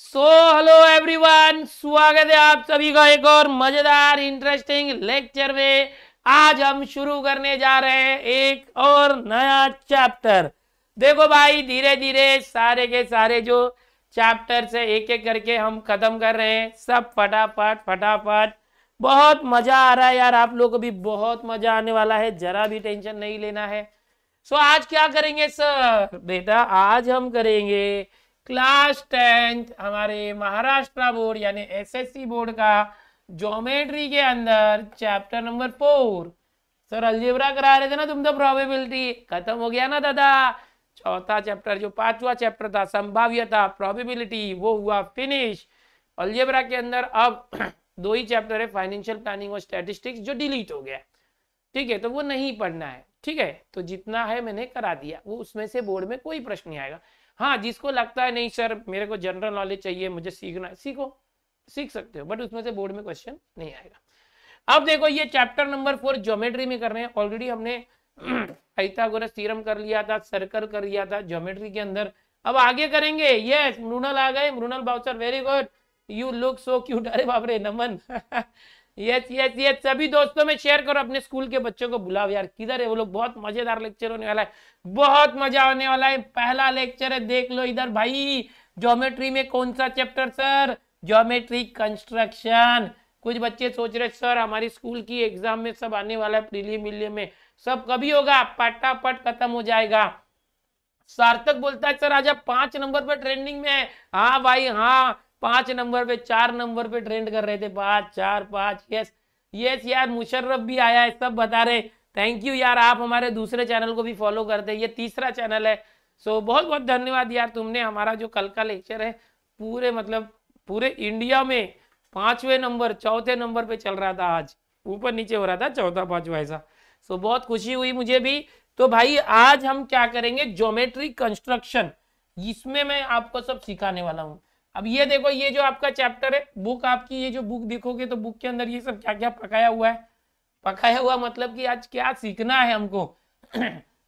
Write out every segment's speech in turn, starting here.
So hello everyone स्वागत है आप सभी का एक और मजेदार इंटरेस्टिंग लेक्चर में आज हम शुरू करने जा रहे हैं एक और नया चैप्टर देखो भाई धीरे धीरे सारे के सारे जो चैप्टर से एक एक करके हम खत्म कर रहे हैं सब फटाफट फटाफट बहुत मजा आ रहा है यार आप लोग को भी बहुत मजा आने वाला है जरा भी टेंशन नहीं लेना है सो so, आज क्या करेंगे सर बेटा आज हम करेंगे क्लास टेंथ हमारे महाराष्ट्र बोर्ड यानी एसएससी बोर्ड का ज्योमेट्री के अंदर chapter number four sir algebra करा रहे थे ना तुम तो प्रोबेबिलिटी खत्म हो गया ना दादा चौथा चैप्टर जो पांचवा चैप्टर था संभाव्यता प्रोबेबिलिटी वो हुआ फिनिश अलजेबरा के अंदर अब दो ही चैप्टर है फाइनेंशियल प्लानिंग और स्टैटिस्टिक्स जो डिलीट हो गया ठीक है तो वो नहीं पढ़ना है ठीक है तो जितना है मैंने करा दिया वो उसमें से बोर्ड में कोई प्रश्न नहीं आएगा हाँ जिसको लगता है नहीं सर मेरे को जनरल नॉलेज चाहिए मुझे सीखना है सीखो सीख सकते हो बट उसमें से बोर्ड में क्वेश्चन नहीं आएगा अब देखो ये चैप्टर नंबर फोर ज्योमेट्री में कर रहे हैं ऑलरेडी हमने पाइथागोरस थ्योरम कर लिया था सर्कल कर लिया था ज्योमेट्री के अंदर अब आगे करेंगे यस मृणल आ गए Mrinal Boucher very good you look so cute अरे बाप रे नमन यस यस यस सभी दोस्तों में शेयर करो अपने स्कूल के बच्चों को बुलाओ यार किधर है वो लोग बहुत मजेदार लेक्चर होने वाला है बहुत मजा होने वाला है पहला लेक्चर है देख लो इधर भाई ज्योमेट्री में कौन सा चैप्टर सर ज्योमेट्री कंस्ट्रक्शन कुछ बच्चे सोच रहे सर हमारी स्कूल की एग्जाम में सब आने वाला है प्रीलिम विलियम में सब कभी होगा पटापट खत्म हो जाएगा सार्थक बोलता है सर आज आप पांच नंबर पर ट्रेंडिंग में है हाँ भाई हाँ पांच नंबर पे चार नंबर पे ट्रेंड कर रहे थे पांच चार पांच यस यस यार मुशर्रफ भी आया है सब बता रहे थैंक यू यार आप हमारे दूसरे चैनल को भी फॉलो करते ये तीसरा चैनल है सो so, बहुत बहुत धन्यवाद यार तुमने हमारा जो कल का लेक्चर है पूरे मतलब पूरे इंडिया में पांचवें नंबर चौथे नंबर पे चल रहा था आज ऊपर नीचे हो रहा था चौथा पांचवा ऐसा सो so, बहुत खुशी हुई मुझे भी तो भाई आज हम क्या करेंगे ज्योमेट्रिक कंस्ट्रक्शन इसमें मैं आपको सब सिखाने वाला हूँ अब ये देखो ये जो आपका चैप्टर है बुक आपकी ये जो बुक देखोगे तो बुक के अंदर ये सब क्या क्या पकाया हुआ है पकाया हुआ मतलब कि आज क्या सीखना है हमको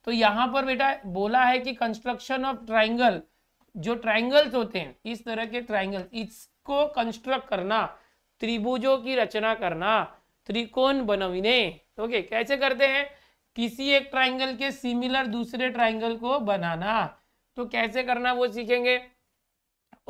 तो यहाँ पर बेटा बोला है कि कंस्ट्रक्शन ऑफ ट्राइंगल जो ट्राइंगल्स होते हैं इस तरह के ट्राइंगल इसको कंस्ट्रक्ट करना त्रिभुजों की रचना करना त्रिकोण बनविने ओके कैसे करते हैं किसी एक ट्राइंगल के सिमिलर दूसरे ट्राइंगल को बनाना तो कैसे करना वो सीखेंगे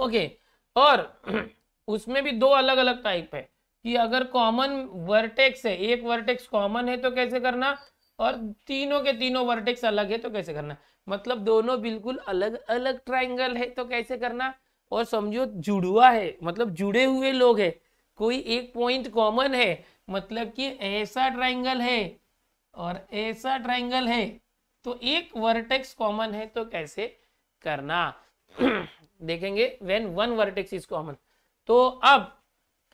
ओके और उसमें भी दो अलग अलग टाइप है कि अगर कॉमन वर्टेक्स है एक वर्टेक्स कॉमन है तो कैसे करना और तीनों के तीनों वर्टेक्स अलग है तो कैसे करना मतलब दोनों बिल्कुल अलग अलग ट्राइंगल है तो कैसे करना और समझो जुड़वा है मतलब जुड़े हुए लोग है कोई एक पॉइंट कॉमन है मतलब कि ऐसा ट्राइंगल है और ऐसा ट्राइंगल है तो एक वर्टेक्स कॉमन है तो कैसे करना देखेंगे when one vertex is common तो अब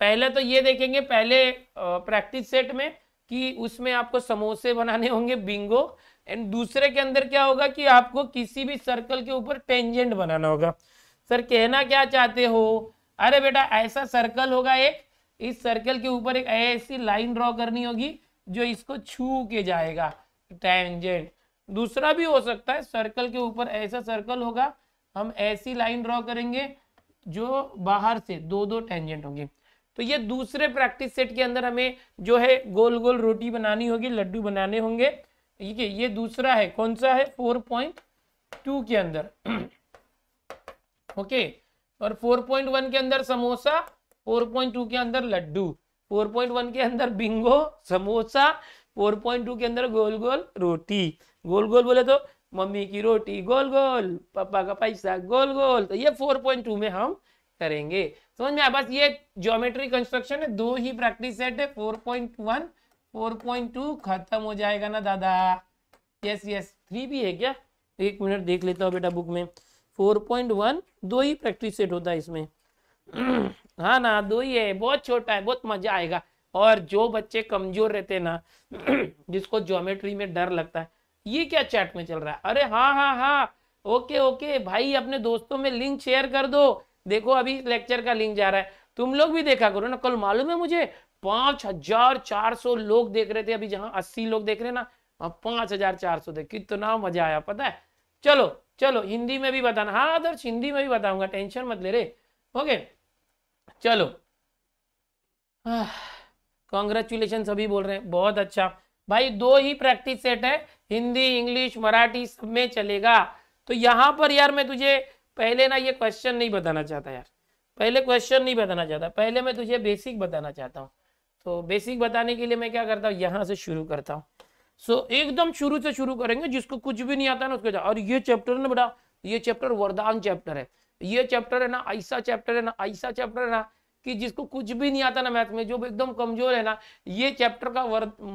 पहले तो ये देखेंगे पहले प्रैक्टिस सेट में कि उसमें आपको समोसे बनाने होंगे बिंगो एंड दूसरे के अंदर क्या होगा कि आपको किसी भी सर्कल के ऊपर टेंजेंट बनाना होगा सर कहना क्या चाहते हो अरे बेटा ऐसा सर्कल होगा एक इस सर्कल के ऊपर एक ऐसी लाइन ड्रॉ करनी होगी जो इसको छू के जाएगा टेंजेंट दूसरा भी हो सकता है सर्कल के ऊपर ऐसा सर्कल होगा हम ऐसी लाइन ड्रॉ करेंगे जो बाहर से दो दो टेंजेंट होंगे तो ये दूसरे प्रैक्टिस सेट के अंदर हमें जो है गोल गोल रोटी बनानी होगी लड्डू बनाने होंगे ठीक है ये दूसरा है कौन सा है फोर पॉइंट टू के अंदर ओके और फोर पॉइंट वन के अंदर समोसा फोर पॉइंट टू के अंदर लड्डू फोर पॉइंट वन के अंदर bingo samosa four point two के अंदर गोल गोल रोटी गोल गोल बोले तो मम्मी की रोटी गोल गोल पापा का पैसा गोल गोल तो ये 4.2 में हम करेंगे समझ में बस ये ज्योमेट्री कंस्ट्रक्शन है दो ही प्रैक्टिस सेट है 4.1 4.2 खत्म हो जाएगा ना दादा यस यस थ्री भी है क्या एक मिनट देख लेता हूँ बेटा बुक में 4.1 दो ही प्रैक्टिस सेट होता है इसमें हाँ ना दो ही है बहुत छोटा है बहुत मजा आएगा और जो बच्चे कमजोर रहते हैं ना जिसको ज्योमेट्री में डर लगता है ये क्या चैट में चल रहा है अरे हाँ हाँ हाँ ओके ओके भाई अपने दोस्तों में लिंक शेयर कर दो देखो अभी लेक्चर का लिंक जा रहा है तुम लोग भी देखा करो ना कल मालूम है मुझे पांच हजार चार सौ लोग देख रहे थे अभी जहां अस्सी लोग देख रहे ना पांच हजार चार सौ देख कितना मजा आया पता है चलो चलो हिंदी में भी बताना हाँ आदर्श हिंदी में भी बताऊंगा टेंशन मत ले रे ओके चलो कॉन्ग्रेचुलेशन सभी बोल रहे हैं बहुत अच्छा भाई दो ही प्रैक्टिस सेट है हिंदी इंग्लिश मराठी सब में चलेगा तो यहाँ पर यार मैं तुझे पहले ना ये क्वेश्चन नहीं बताना चाहता यार पहले क्वेश्चन नहीं बताना चाहता पहले मैं तुझे बेसिक बताना चाहता हूँ तो बेसिक बताने के लिए मैं क्या करता हूँ यहाँ से शुरू करता हूँ सो so, एकदम शुरू से शुरू करेंगे जिसको कुछ भी नहीं आता ना उसको और ये चैप्टर ना बड़ा ये चैप्टर वरदान चैप्टर है ये चैप्टर है ना ऐसा चैप्टर है ना ऐसा चैप्टर है ना कि जिसको कुछ भी नहीं आता ना मैथ में जो एकदम कमजोर है ना ये चैप्टर का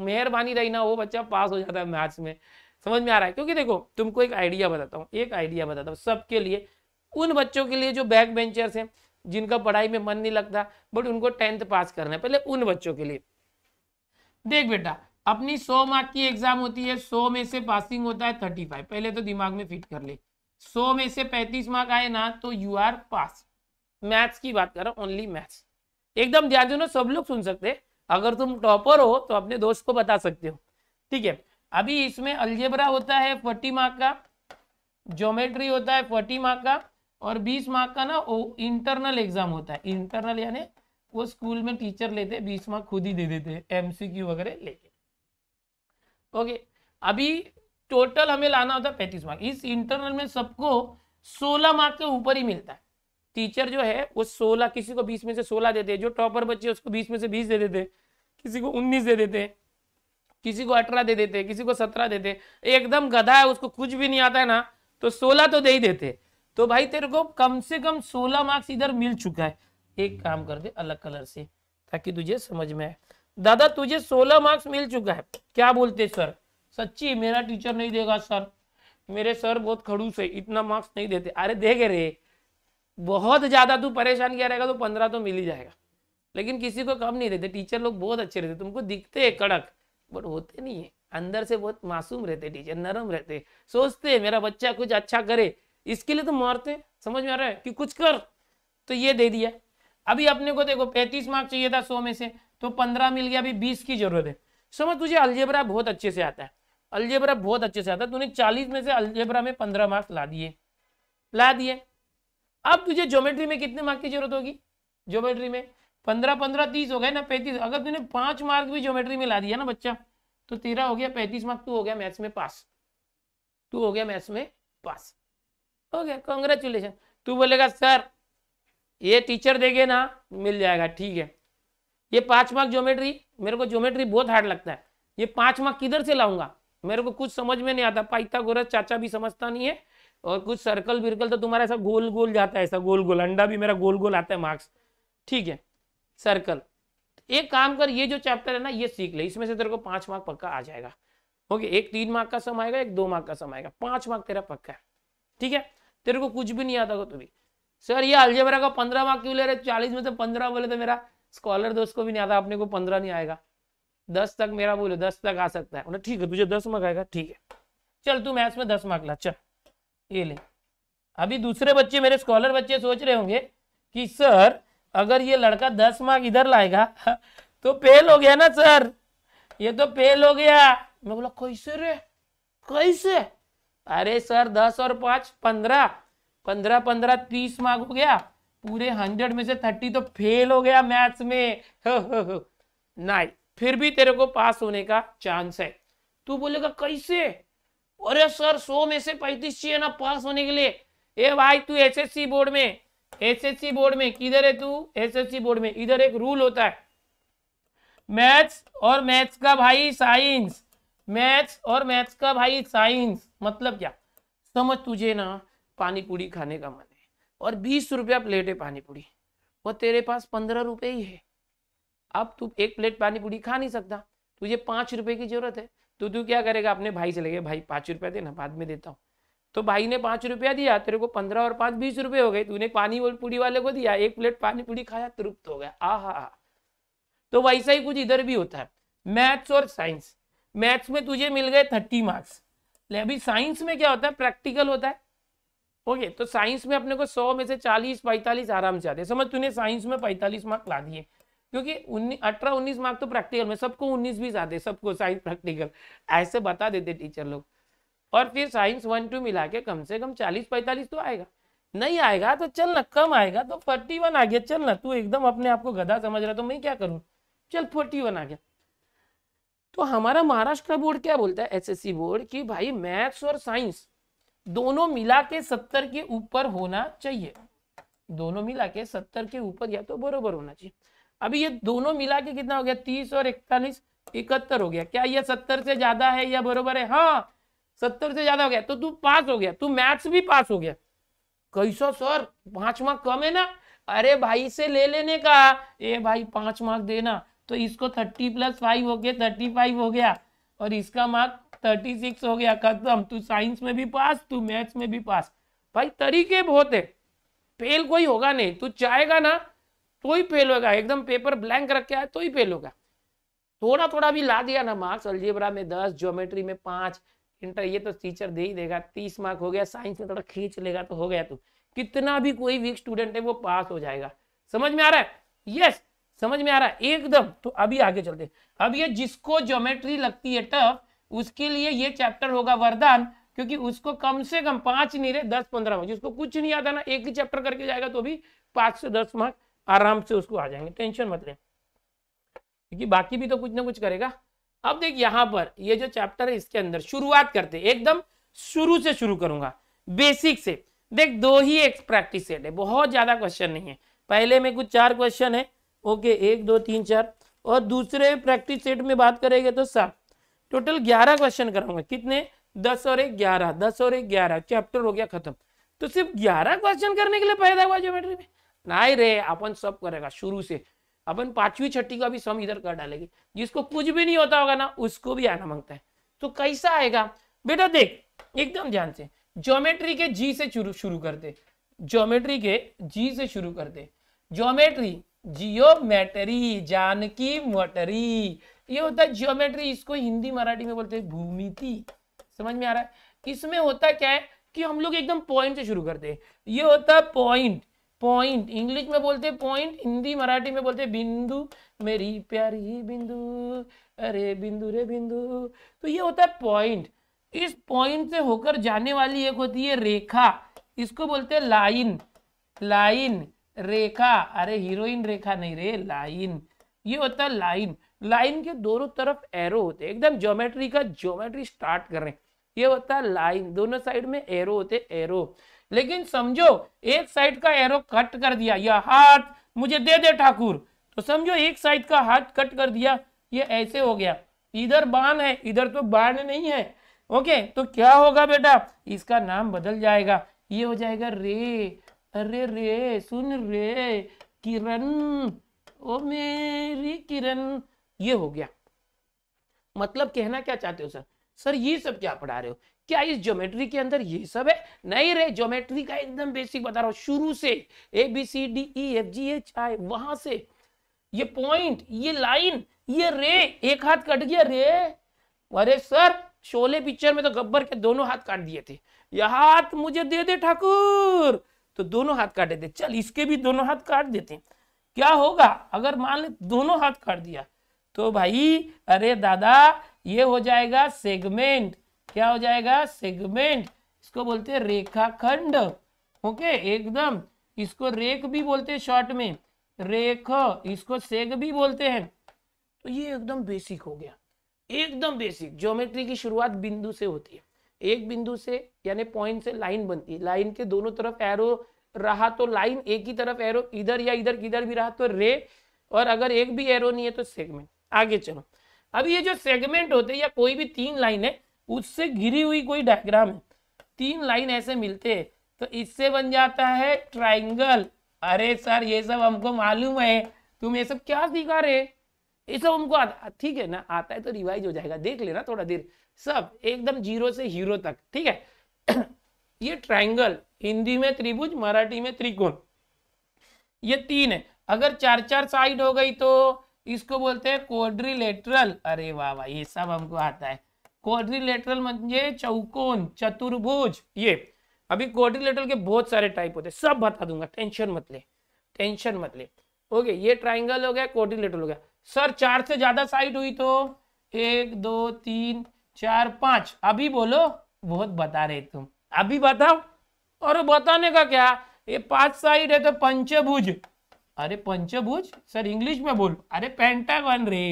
मेहरबानी रही ना वो बच्चा पास हो जाता है मैथ्स में समझ में आ रहा है क्योंकि देखो तुमको एक आइडिया बताता हूँ एक आइडिया बताता हूँ सबके लिए उन बच्चों के लिए जो बैक बेंचर्स हैं जिनका पढ़ाई में मन नहीं लगता बट उनको टेंथ पास करना है पहले उन बच्चों के लिए देख बेटा अपनी सौ मार्क की एग्जाम होती है सौ में से पासिंग होता है थर्टी फाइव पहले तो दिमाग में फिट कर ले सौ में से पैंतीस मार्क आए ना तो यू आर पास मैथ्स की बात कर रहा हूँ ओनली मैथ्स एकदम ध्यान देना सब लोग सुन सकते अगर तुम टॉपर हो तो अपने दोस्त को बता सकते हो ठीक है अभी इसमें अलजेबरा होता है फोर्टी मार्क का ज्योमेट्री होता है फोर्टी मार्क का और बीस मार्क का ना वो इंटरनल एग्जाम होता है इंटरनल यानी वो स्कूल में टीचर लेते हैं बीस मार्क खुद ही दे देते हैं एमसीक्यू वगैरह लेके ओके अभी टोटल हमें लाना होता है पैंतीस मार्क इस इंटरनल में सबको सोलह मार्क के ऊपर ही मिलता है टीचर जो है वो सोलह किसी को बीस में से सोलह देते हैं जो टॉपर बच्चे उसको बीस में से बीस दे देते किसी को उन्नीस दे देते किसी को अठारह दे देते किसी को सत्रह देते एकदम गधा है उसको कुछ भी नहीं आता है ना तो सोलह तो दे ही देते तो भाई तेरे को कम से कम सोलह मार्क्स इधर मिल चुका है एक काम कर दे अलग कलर से ताकि तुझे समझ में आए दादा तुझे सोलह मार्क्स मिल चुका है क्या बोलते सर सच्ची मेरा टीचर नहीं देगा सर मेरे सर बहुत खड़ूस है इतना मार्क्स नहीं देते अरे देंगे रे बहुत ज़्यादा तू परेशान किया रहेगा तो पंद्रह तो मिल ही जाएगा लेकिन किसी को कम नहीं देते टीचर लोग बहुत अच्छे रहते तुमको दिखते है कड़क बट होते नहीं है अंदर से बहुत मासूम रहते टीचर नरम रहते सोचते मेरा बच्चा कुछ अच्छा करे इसके लिए तो मारते समझ में आ रहा है कि कुछ कर तो ये दे दिया अभी अपने को देखो पैंतीस मार्क चाहिए था सौ में से तो पंद्रह मिल गया अभी बीस की जरूरत है समझ तुझे अलजेबरा बहुत अच्छे से आता है अलजेबरा बहुत अच्छे से आता है तूने चालीस में से अलजेबरा में पंद्रह मार्क्स ला दिए ला दिए अब तुझे ज्योमेट्री में कितने मार्क की जरूरत होगी ज्योमेट्री में पंद्रह पंद्रह तीस हो गए ना पैंतीस अगर तूने पांच मार्क भी ज्योमेट्री में ला दिया ना बच्चा तो तेरा हो गया पैंतीस मार्क तू हो गया मैथ्स में पास तू हो गया मैथ्स में पास हो गया कॉन्ग्रेचुलेशन तू बोलेगा सर ये टीचर देगे ना मिल जाएगा ठीक है ये पांच मार्क ज्योमेट्री मेरे को ज्योमेट्री बहुत हार्ड लगता है ये पांच मार्क किधर से लाऊंगा मेरे को कुछ समझ में नहीं आता पाइथागोरस चाचा भी समझता नहीं है और कुछ सर्कल विर्कल तो तुम्हारा ऐसा गोल गोल जाता है ऐसा गोल गोल अंडा भी मेरा गोल गोल आता है मार्क्स ठीक है सर्कल एक काम कर ये जो चैप्टर है ना ये सीख ले इसमें से तेरे को पांच मार्क पक्का आ जाएगा ओके एक तीन मार्क का सम आएगा एक दो मार्क का सम आएगा पांच मार्क तेरा पक्का है ठीक है तेरे को कुछ भी नहीं आता होगा तुम्हें सर ये अलजेबरा का पंद्रह मार्क क्यों ले रहे चालीस में तो पंद्रह बोले तो मेरा स्कॉलर दोस्त को भी नहीं आता अपने को पंद्रह नहीं आएगा दस तक मेरा बोले दस तक आ सकता है ठीक है तुझे दस मार्क आएगा ठीक है चल तू मैथ्स में दस मार्क ला चल ये ले अभी दूसरे बच्चे मेरे स्कॉलर बच्चे सोच रहे होंगे कि सर अगर ये लड़का दस मार्क इधर लाएगा तो फेल हो गया ना सर ये तो फेल हो गया मैं बोला कैसे रे कैसे अरे सर दस और पांच पंद्रह पंद्रह पंद्रह तीस मार्क हो गया पूरे हंड्रेड में से थर्टी तो फेल हो गया मैथ्स में नहीं फिर भी तेरे को पास होने का चांस है तू बोलेगा कैसे अरे सर सौ में से पैंतीस चाहिए ना पास होने के लिए ए भाई तू एसएससी बोर्ड में एसएससी बोर्ड में किधर है तू एसएससी बोर्ड में इधर एक रूल होता है मैथ्स और मैथ्स का भाई साइंस मैथ्स और मैथ्स का भाई साइंस मतलब क्या समझ तुझे ना पानी पूरी खाने का मन है और बीस रुपया प्लेट है पानी पूरी वो तेरे पास पंद्रह रुपये ही है अब तू एक प्लेट पानी पूरी खा नहीं सकता तुझे पाँच रुपये की जरूरत है तो तू क्या करेगा अपने भाई से लगे भाई पाँच रुपया देना बाद में देता हूँ तो भाई ने पाँच रुपया दिया तेरे को पंद्रह और पाँच बीस रुपये हो गए तूने पानी पूड़ी वाले को दिया एक प्लेट पानी पूड़ी खाया तृप्त हो गया आ हा तो वैसा ही कुछ इधर भी होता है मैथ्स और साइंस मैथ्स में तुझे मिल गए थर्टी मार्क्स अभी साइंस में क्या होता है प्रैक्टिकल होता है ओके तो साइंस में अपने को सौ में से चालीस पैंतालीस आराम से आते समझ तूने साइंस में पैंतालीस मार्क्स ला दिए क्योंकि अठारह उन्नीस मार्क तो प्रैक्टिकल में सबको उन्नीस बीस आते सबको साइंस प्रैक्टिकल ऐसे बता देते टीचर लोग और फिर साइंस वन टू मिला के कम से कम चालीस पैंतालीस तो आएगा नहीं आएगा तो चल ना कम आएगा तो फोर्टी वन आ गया चल ना तू एकदम अपने आप को गधा समझ रहा तो मैं क्या करूँ चल फोर्टी वन आ गया तो हमारा महाराष्ट्र बोर्ड क्या बोलता है एसएससी बोर्ड कि भाई मैथ्स और साइंस दोनों मिला के सत्तर के ऊपर होना चाहिए दोनों मिला के सत्तर के ऊपर या तो बरोबर होना चाहिए अभी ये दोनों मिला के कितना हो गया तीस और इकतालीस इकहत्तर हो गया क्या ये सत्तर से ज्यादा है या बरोबर है हाँ सत्तर से ज्यादा हो गया तो तू पास हो गया तू मैथ्स भी पास हो गया कैसो सर पांच मार्क कम है ना अरे भाई से ले लेने का ए भाई पांच मार्क देना तो इसको थर्टी प्लस फाइव हो गया थर्टी फाइव हो गया और इसका मार्क थर्टी सिक्स हो गया खत्म तू साइंस में भी पास तू मैथ्स में भी पास भाई तरीके बहुत है फेल कोई होगा नहीं तू चाहेगा ना तो ही फेल होगा एकदम पेपर ब्लैंक रख के आए तो ही फेल होगा थोड़ा थोड़ा भी ला दिया ना मार्क्स अलजेबरा में दस ज्योमेट्री में पांच इंटर ये तो टीचर दे ही देगा तीस मार्क हो गया साइंस में थोड़ा खींच लेगा तो हो गया तुम कितना भी कोई वीक स्टूडेंट है वो पास हो जाएगा समझ में आ रहा है यस समझ में आ रहा है एकदम तो अभी आगे चलते अब ये जिसको ज्योमेट्री लगती है टफ उसके लिए ये चैप्टर होगा वरदान क्योंकि उसको कम से कम पांच नहीं रहे दस पंद्रह मार्क्स जिसको कुछ नहीं आता ना एक ही चैप्टर करके जाएगा तो भी पांच से दस मार्क्स आराम से उसको आ जाएंगे टेंशन मत लें क्योंकि बाकी भी तो कुछ ना कुछ करेगा अब देख यहाँ पर ये जो चैप्टर है इसके अंदर शुरुआत करते एकदम शुरू से शुरू करूंगा बेसिक से देख दो ही एक प्रैक्टिस सेट है बहुत ज्यादा क्वेश्चन नहीं है पहले में कुछ चार क्वेश्चन है ओके एक दो तीन चार और दूसरे प्रैक्टिस सेट में बात करेंगे तो सात टोटल ग्यारह क्वेश्चन कराऊंगा कितने दस और एक ग्यारह दस और एक ग्यारह चैप्टर हो गया खत्म तो सिर्फ ग्यारह क्वेश्चन करने के लिए पैदा हुआ ज्योमेट्री में नहीं रे अपन सब करेगा शुरू से अपन पांचवी छठी का भी सम इधर कर डालेंगे जिसको कुछ भी नहीं होता होगा ना उसको भी आना मांगता है तो कैसा आएगा बेटा देख एकदम ध्यान से ज्योमेट्री के जी से शुरू शुरू करते ज्योमेट्री के जी से शुरू करते ज्योमेट्री जियोमेटरी जानकी मोटरी ये होता है ज्योमेट्री इसको हिंदी मराठी में बोलते हैं भूमिति समझ में आ रहा है इसमें होता क्या है कि हम लोग एकदम पॉइंट से शुरू करते हैं ये होता है पॉइंट पॉइंट इंग्लिश में बोलते पॉइंट हिंदी मराठी में बोलते बिंदु मेरी प्यारी बिंदु अरे बिंदु रे बिंदु तो ये होता है पॉइंट इस पॉइंट से होकर जाने वाली एक होती है रेखा इसको बोलते हैं लाइन लाइन रेखा अरे हीरोइन रेखा नहीं रे लाइन ये होता है लाइन लाइन के दोनों तरफ एरो होते हैं एकदम ज्योमेट्री का ज्योमेट्री स्टार्ट कर रहे हैं ये होता है लाइन दोनों साइड में एरो होते एरो लेकिन समझो एक साइड का एरो कट कर दिया यह हाथ मुझे दे दे ठाकुर तो समझो एक साइड का हाथ कट कर दिया ये ऐसे हो गया इधर बाण है इधर तो बाण नहीं है ओके तो क्या होगा बेटा इसका नाम बदल जाएगा ये हो जाएगा रे अरे रे सुन रे किरण ओ मेरी किरण ये हो गया मतलब कहना क्या चाहते हो सर सर ये सब क्या पढ़ा रहे हो क्या इस ज्योमेट्री के अंदर ये सब है नहीं रे ज्योमेट्री का एकदम बेसिक बता रहा हूं शुरू से A B C D E F G H I वहां से ये पॉइंट ये लाइन ये रे एक हाथ कट गया रे अरे सर शोले पिक्चर में तो गब्बर के दोनों हाथ काट दिए थे यह हाथ मुझे दे दे ठाकुर तो दोनों हाथ काट देते चल इसके भी दोनों हाथ काट देते क्या होगा अगर मान ले दोनों हाथ काट दिया तो भाई अरे दादा ये हो जाएगा सेगमेंट क्या हो जाएगा सेगमेंट इसको बोलते हैं रेखाखंड ओके एकदम इसको रेख भी बोलते हैं शॉर्ट में रेख इसको सेग भी बोलते हैं तो ये एकदम बेसिक हो गया एकदम बेसिक ज्योमेट्री की शुरुआत बिंदु से होती है एक बिंदु से यानी पॉइंट से लाइन बनती है लाइन के दोनों तरफ एरो रहा तो लाइन एक ही तरफ एरो इधर या इधर किधर भी रहा तो रे और अगर एक भी एरो नहीं है तो सेगमेंट आगे चलो अब ये जो सेगमेंट होते हैं या कोई भी तीन लाइन है उससे घिरी हुई कोई डायग्राम है तीन लाइन ऐसे मिलते हैं तो इससे बन जाता है ट्राइंगल अरे सर ये सब हमको मालूम है तुम ये सब क्या सिखा रहे ये सब हमको आता ठीक है ना आता है तो रिवाइज हो जाएगा देख लेना थोड़ा देर सब एकदम जीरो से हीरो तक ठीक है ये ट्राइंगल हिंदी में त्रिभुज मराठी में त्रिकोण ये तीन है अगर चार चार साइड हो गई तो इसको बोलते हैं कोड्रिलेटरल अरे वाह वाह ये सब हमको आता है क्वाड्रिलेटरल मे चौकोन चतुर्भुज ये अभी क्वाड्रिलेटरल के बहुत सारे टाइप होते हैं सब बता दूंगा टेंशन मत ले टेंशन मत ले ओके ये ट्राइंगल हो गया क्वाड्रिलेटरल हो गया सर चार से ज्यादा साइड हुई तो एक दो तीन चार पांच अभी बोलो बहुत बता रहे तुम अभी बताओ और बताने का क्या ये पांच साइड है तो पंचभुज अरे पंचभुज सर इंग्लिश में बोल अरे पेंटागन रे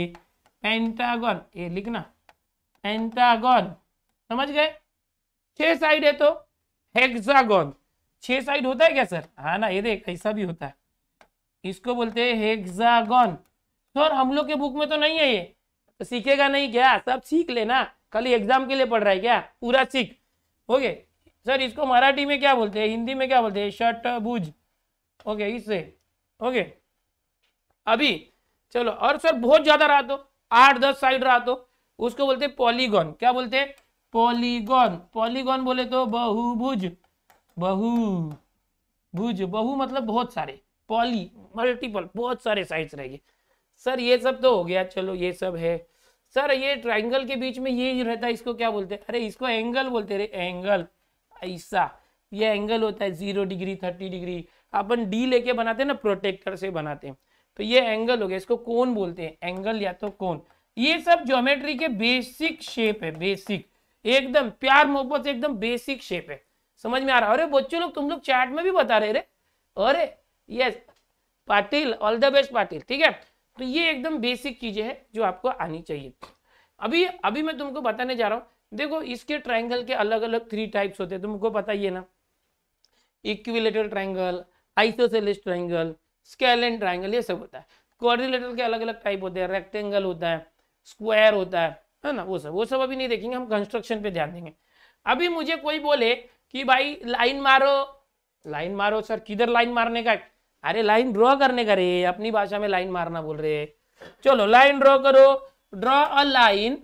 पेंटागन ये लिखना पेंटागन समझ गए छह साइड है तो हेक्सागन छह साइड होता है क्या सर हाँ ना ये देख ऐसा भी होता है इसको बोलते हैं हेक्सागन सर हम लोग के बुक में तो नहीं है ये तो सीखेगा नहीं क्या सब सीख लेना खाली एग्जाम के लिए पढ़ रहा है क्या पूरा सीख ओके सर इसको मराठी में क्या बोलते हैं हिंदी में क्या बोलते हैं शटभुज ओके इससे ओके अभी चलो और सर बहुत ज्यादा रहा तो आठ दस साइड रहा तो उसको बोलते हैं पॉलीगॉन क्या बोलते हैं पॉलीगॉन पॉलीगॉन बोले तो बहुभुज बहु भुज बहु मतलब बहुत सारे पॉली मल्टीपल बहुत सारे साइड्स रहेंगे सर ये सब तो हो गया चलो ये सब है सर ये ट्राइंगल के बीच में ये रहता है इसको क्या बोलते हैं अरे इसको एंगल बोलते रे एंगल ऐसा ये एंगल होता है जीरो डिग्री थर्टी डिग्री अपन डी लेके बनाते हैं ना प्रोटेक्टर से बनाते हैं तो ये एंगल हो गया इसको कौन बोलते हैं एंगल या तो कौन ये सब ज्योमेट्री के बेसिक शेप है बेसिक एकदम प्यार मोहब्बत से एकदम बेसिक शेप है समझ में आ रहा है अरे बच्चों लोग तुम लोग चैट में भी बता रहे रे अरे yes Patil all the best Patil ठीक है तो ये एकदम बेसिक चीजें हैं जो आपको आनी चाहिए अभी अभी मैं तुमको बताने जा रहा हूँ देखो इसके ट्राइंगल के अलग अलग थ्री टाइप्स होते हैं तुमको पता ही है ना equilateral triangle isosceles triangle scalene triangle ये सब होता है क्वारिलेटर के अलग अलग टाइप होते हैं रेक्टेंगल होता है स्क्वायर होता है है ना वो सब वो सब अभी नहीं देखेंगे हम कंस्ट्रक्शन पे ध्यान देंगे अभी मुझे कोई बोले कि भाई लाइन मारो लाइन मारो सर किधर लाइन मारने का अरे लाइन ड्रॉ करने का रे अपनी भाषा में लाइन मारना बोल रहे चलो लाइन ड्रॉ करो ड्रॉ अ लाइन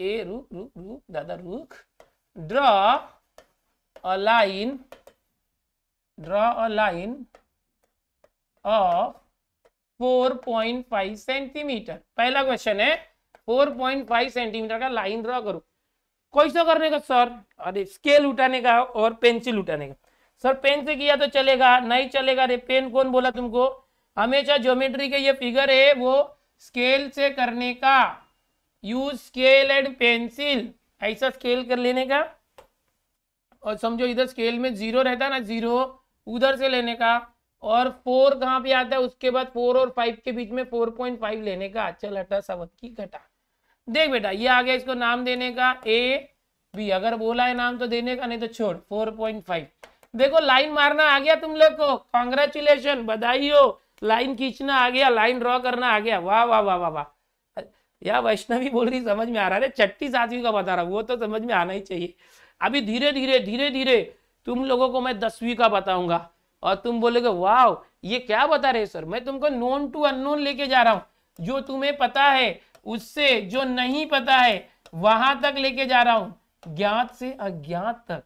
ए रुक रुक रुक दादा रुक draw a line draw a line of five centimetre पहला क्वेश्चन है 4.5 सेंटीमीटर का लाइन ड्रॉ करो कैसे करने का सर अरे स्केल उठाने का और पेंसिल उठाने का सर पेन से किया तो चलेगा नहीं चलेगा अरे पेन कौन बोला तुमको हमेशा ज्योमेट्री के ये फिगर है वो स्केल से करने का यूज स्केल एंड पेंसिल ऐसा स्केल कर लेने का और समझो इधर स्केल में जीरो रहता है ना जीरो उधर से लेने का और फोर कहाँ पे आता है उसके बाद फोर और फाइव के बीच में फोर पॉइंट फाइव लेने का चल हटा सवत की घटा देख बेटा ये आ गया इसको नाम देने का ए बी अगर बोला है नाम तो देने का नहीं तो छोड़ फोर पॉइंट फाइव देखो लाइन मारना आ गया तुम लोग को कॉन्ग्रेचुलेशन बधाई हो लाइन खींचना आ गया लाइन ड्रॉ करना आ गया वाह वाह वाह वाह वाह या वैष्णवी बोल रही समझ में आ रहा है छत्तीस आदमी का बता रहा वो तो समझ में आना ही चाहिए अभी धीरे धीरे धीरे धीरे तुम लोगों को मैं दसवीं का बताऊंगा और तुम बोलोगे वाह ये क्या बता रहे सर मैं तुमको नोन टू अनोन लेके जा रहा हूँ जो तुम्हें पता है उससे जो नहीं पता है वहां तक लेके जा रहा हूं ज्ञात से अज्ञात तक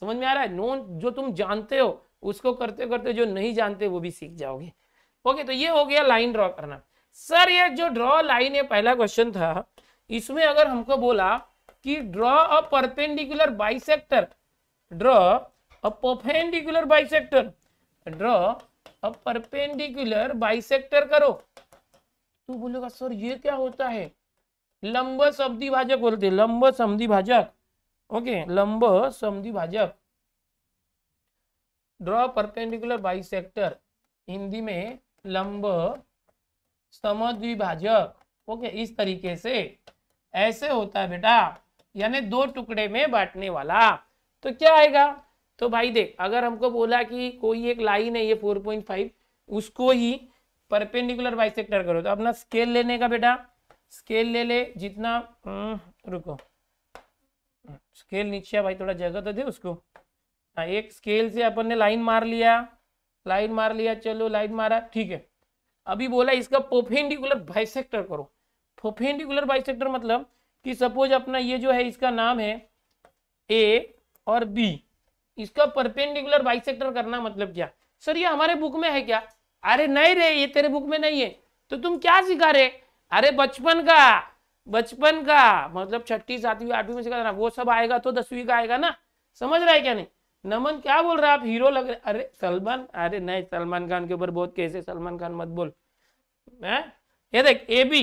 समझ में आ रहा है नोन जो तुम जानते हो उसको करते करते जो नहीं जानते वो भी सीख जाओगे ओके तो ये हो गया लाइन ड्रॉ करना सर ये जो ड्रॉ लाइन है पहला क्वेश्चन था इसमें अगर हमको बोला कि draw a perpendicular bisector draw a perpendicular bisector draw a perpendicular bisector करो तू बोलेगा सर ये क्या होता है लंब सब्दी भाजक बोलते लंब समी भाजक ओके लंब समी भाजक draw perpendicular bisector Hindi में लंब समद्विभाजक ओके इस तरीके से ऐसे होता है बेटा यानी दो टुकड़े में बांटने वाला तो क्या आएगा तो भाई देख अगर हमको बोला कि कोई एक लाइन है ये 4.5 उसको ही परपेंडिकुलर बाइसेक्टर करो तो अपना स्केल लेने का बेटा स्केल ले ले जितना हम्म, रुको स्केल नीचे भाई थोड़ा जगह तो दे उसको आ, हाँ, एक स्केल से अपन ने लाइन मार लिया लाइन मार लिया चलो लाइन मारा ठीक है अभी बोला इसका पोफेंडिकुलर बाइसेक्टर करो पोफेंडिकुलर बाइसेक्टर मतलब कि सपोज अपना ये जो है इसका नाम है ए और बी इसका परपेंडिकुलर बाइसेक्टर करना मतलब क्या सर ये हमारे बुक में है क्या अरे नहीं रे ये तेरे बुक में नहीं है तो तुम क्या सिखा रहे अरे बचपन का बचपन का मतलब छठी सातवीं आठवीं में सिखा वो सब आएगा तो दसवीं का आएगा ना समझ रहा है क्या नहीं नमन क्या बोल रहा है आप हीरो लग रहे अरे सलमान अरे नहीं सलमान खान के ऊपर बहुत कैसे सलमान खान मत बोल है ये देख ए बी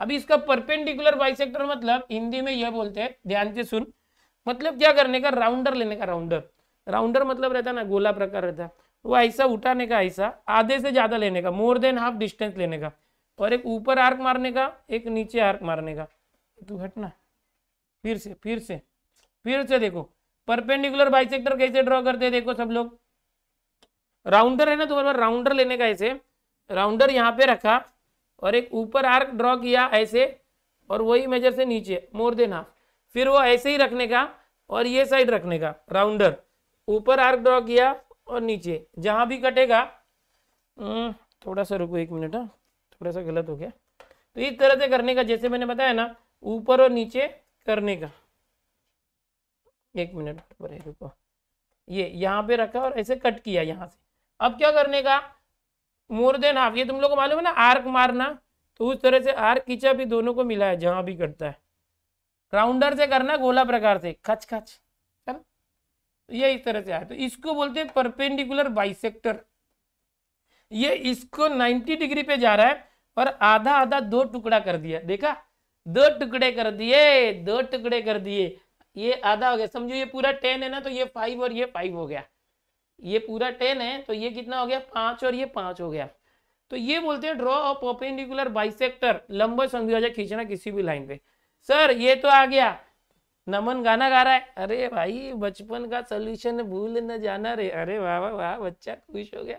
अभी इसका परपेंडिकुलर बाइसेक्टर मतलब हिंदी में यह बोलते हैं ध्यान से सुन मतलब क्या करने का राउंडर लेने का राउंडर राउंडर मतलब रहता है ना गोला प्रकार रहता है वो ऐसा उठाने का ऐसा आधे से ज़्यादा लेने का मोर देन हाफ डिस्टेंस लेने का और एक ऊपर आर्क मारने का एक नीचे आर्क मारने का तू तो हटना फिर से फिर से फिर से देखो परपेंडिकुलर बाइसेक्टर कैसे ड्रॉ करते हैं देखो सब लोग राउंडर है ना तुम्हारे पास राउंडर लेने का ऐसे राउंडर यहाँ पे रखा और एक ऊपर आर्क ड्रॉ किया ऐसे और वही मेजर से नीचे मोर देन हाफ फिर वो ऐसे ही रखने का और ये साइड रखने का राउंडर ऊपर आर्क ड्रॉ किया और नीचे जहाँ भी कटेगा हम्म, थोड़ा सा रुको एक मिनट हाँ थोड़ा सा गलत हो गया तो इस तरह से करने का जैसे मैंने बताया ना ऊपर और नीचे करने का एक मिनट बराबर रुको ये यहाँ पे रखा और ऐसे कट किया यहाँ से अब क्या करने का मोर देन हाफ ये तुम लोग को मालूम है ना आर्क मारना तो उस तरह से आर्क खींचा भी दोनों को मिला है जहाँ भी कटता है राउंडर से करना गोला प्रकार से खच खच ये इस तरह से आया तो इसको बोलते हैं परपेंडिकुलर बाइसेक्टर ये इसको 90 डिग्री पे जा रहा है और आधा आधा दो टुकड़ा कर दिया देखा दो टुकड़े कर दिए दो टुकड़े कर दिए ये आधा हो गया समझो ये पूरा टेन है ना तो ये फाइव और ये फाइव हो गया ये पूरा टेन है तो ये कितना हो गया पांच और ये पांच हो गया तो ये बोलते हैं ड्रॉ ऑफ परपेंडिकुलर बाइसेक्टर लंबा संधि खींचना किसी भी लाइन पे सर ये तो आ गया नमन गाना गा रहा है अरे भाई बचपन का सोल्यूशन भूल न जाना रे अरे वाह वाह वाह बच्चा खुश हो गया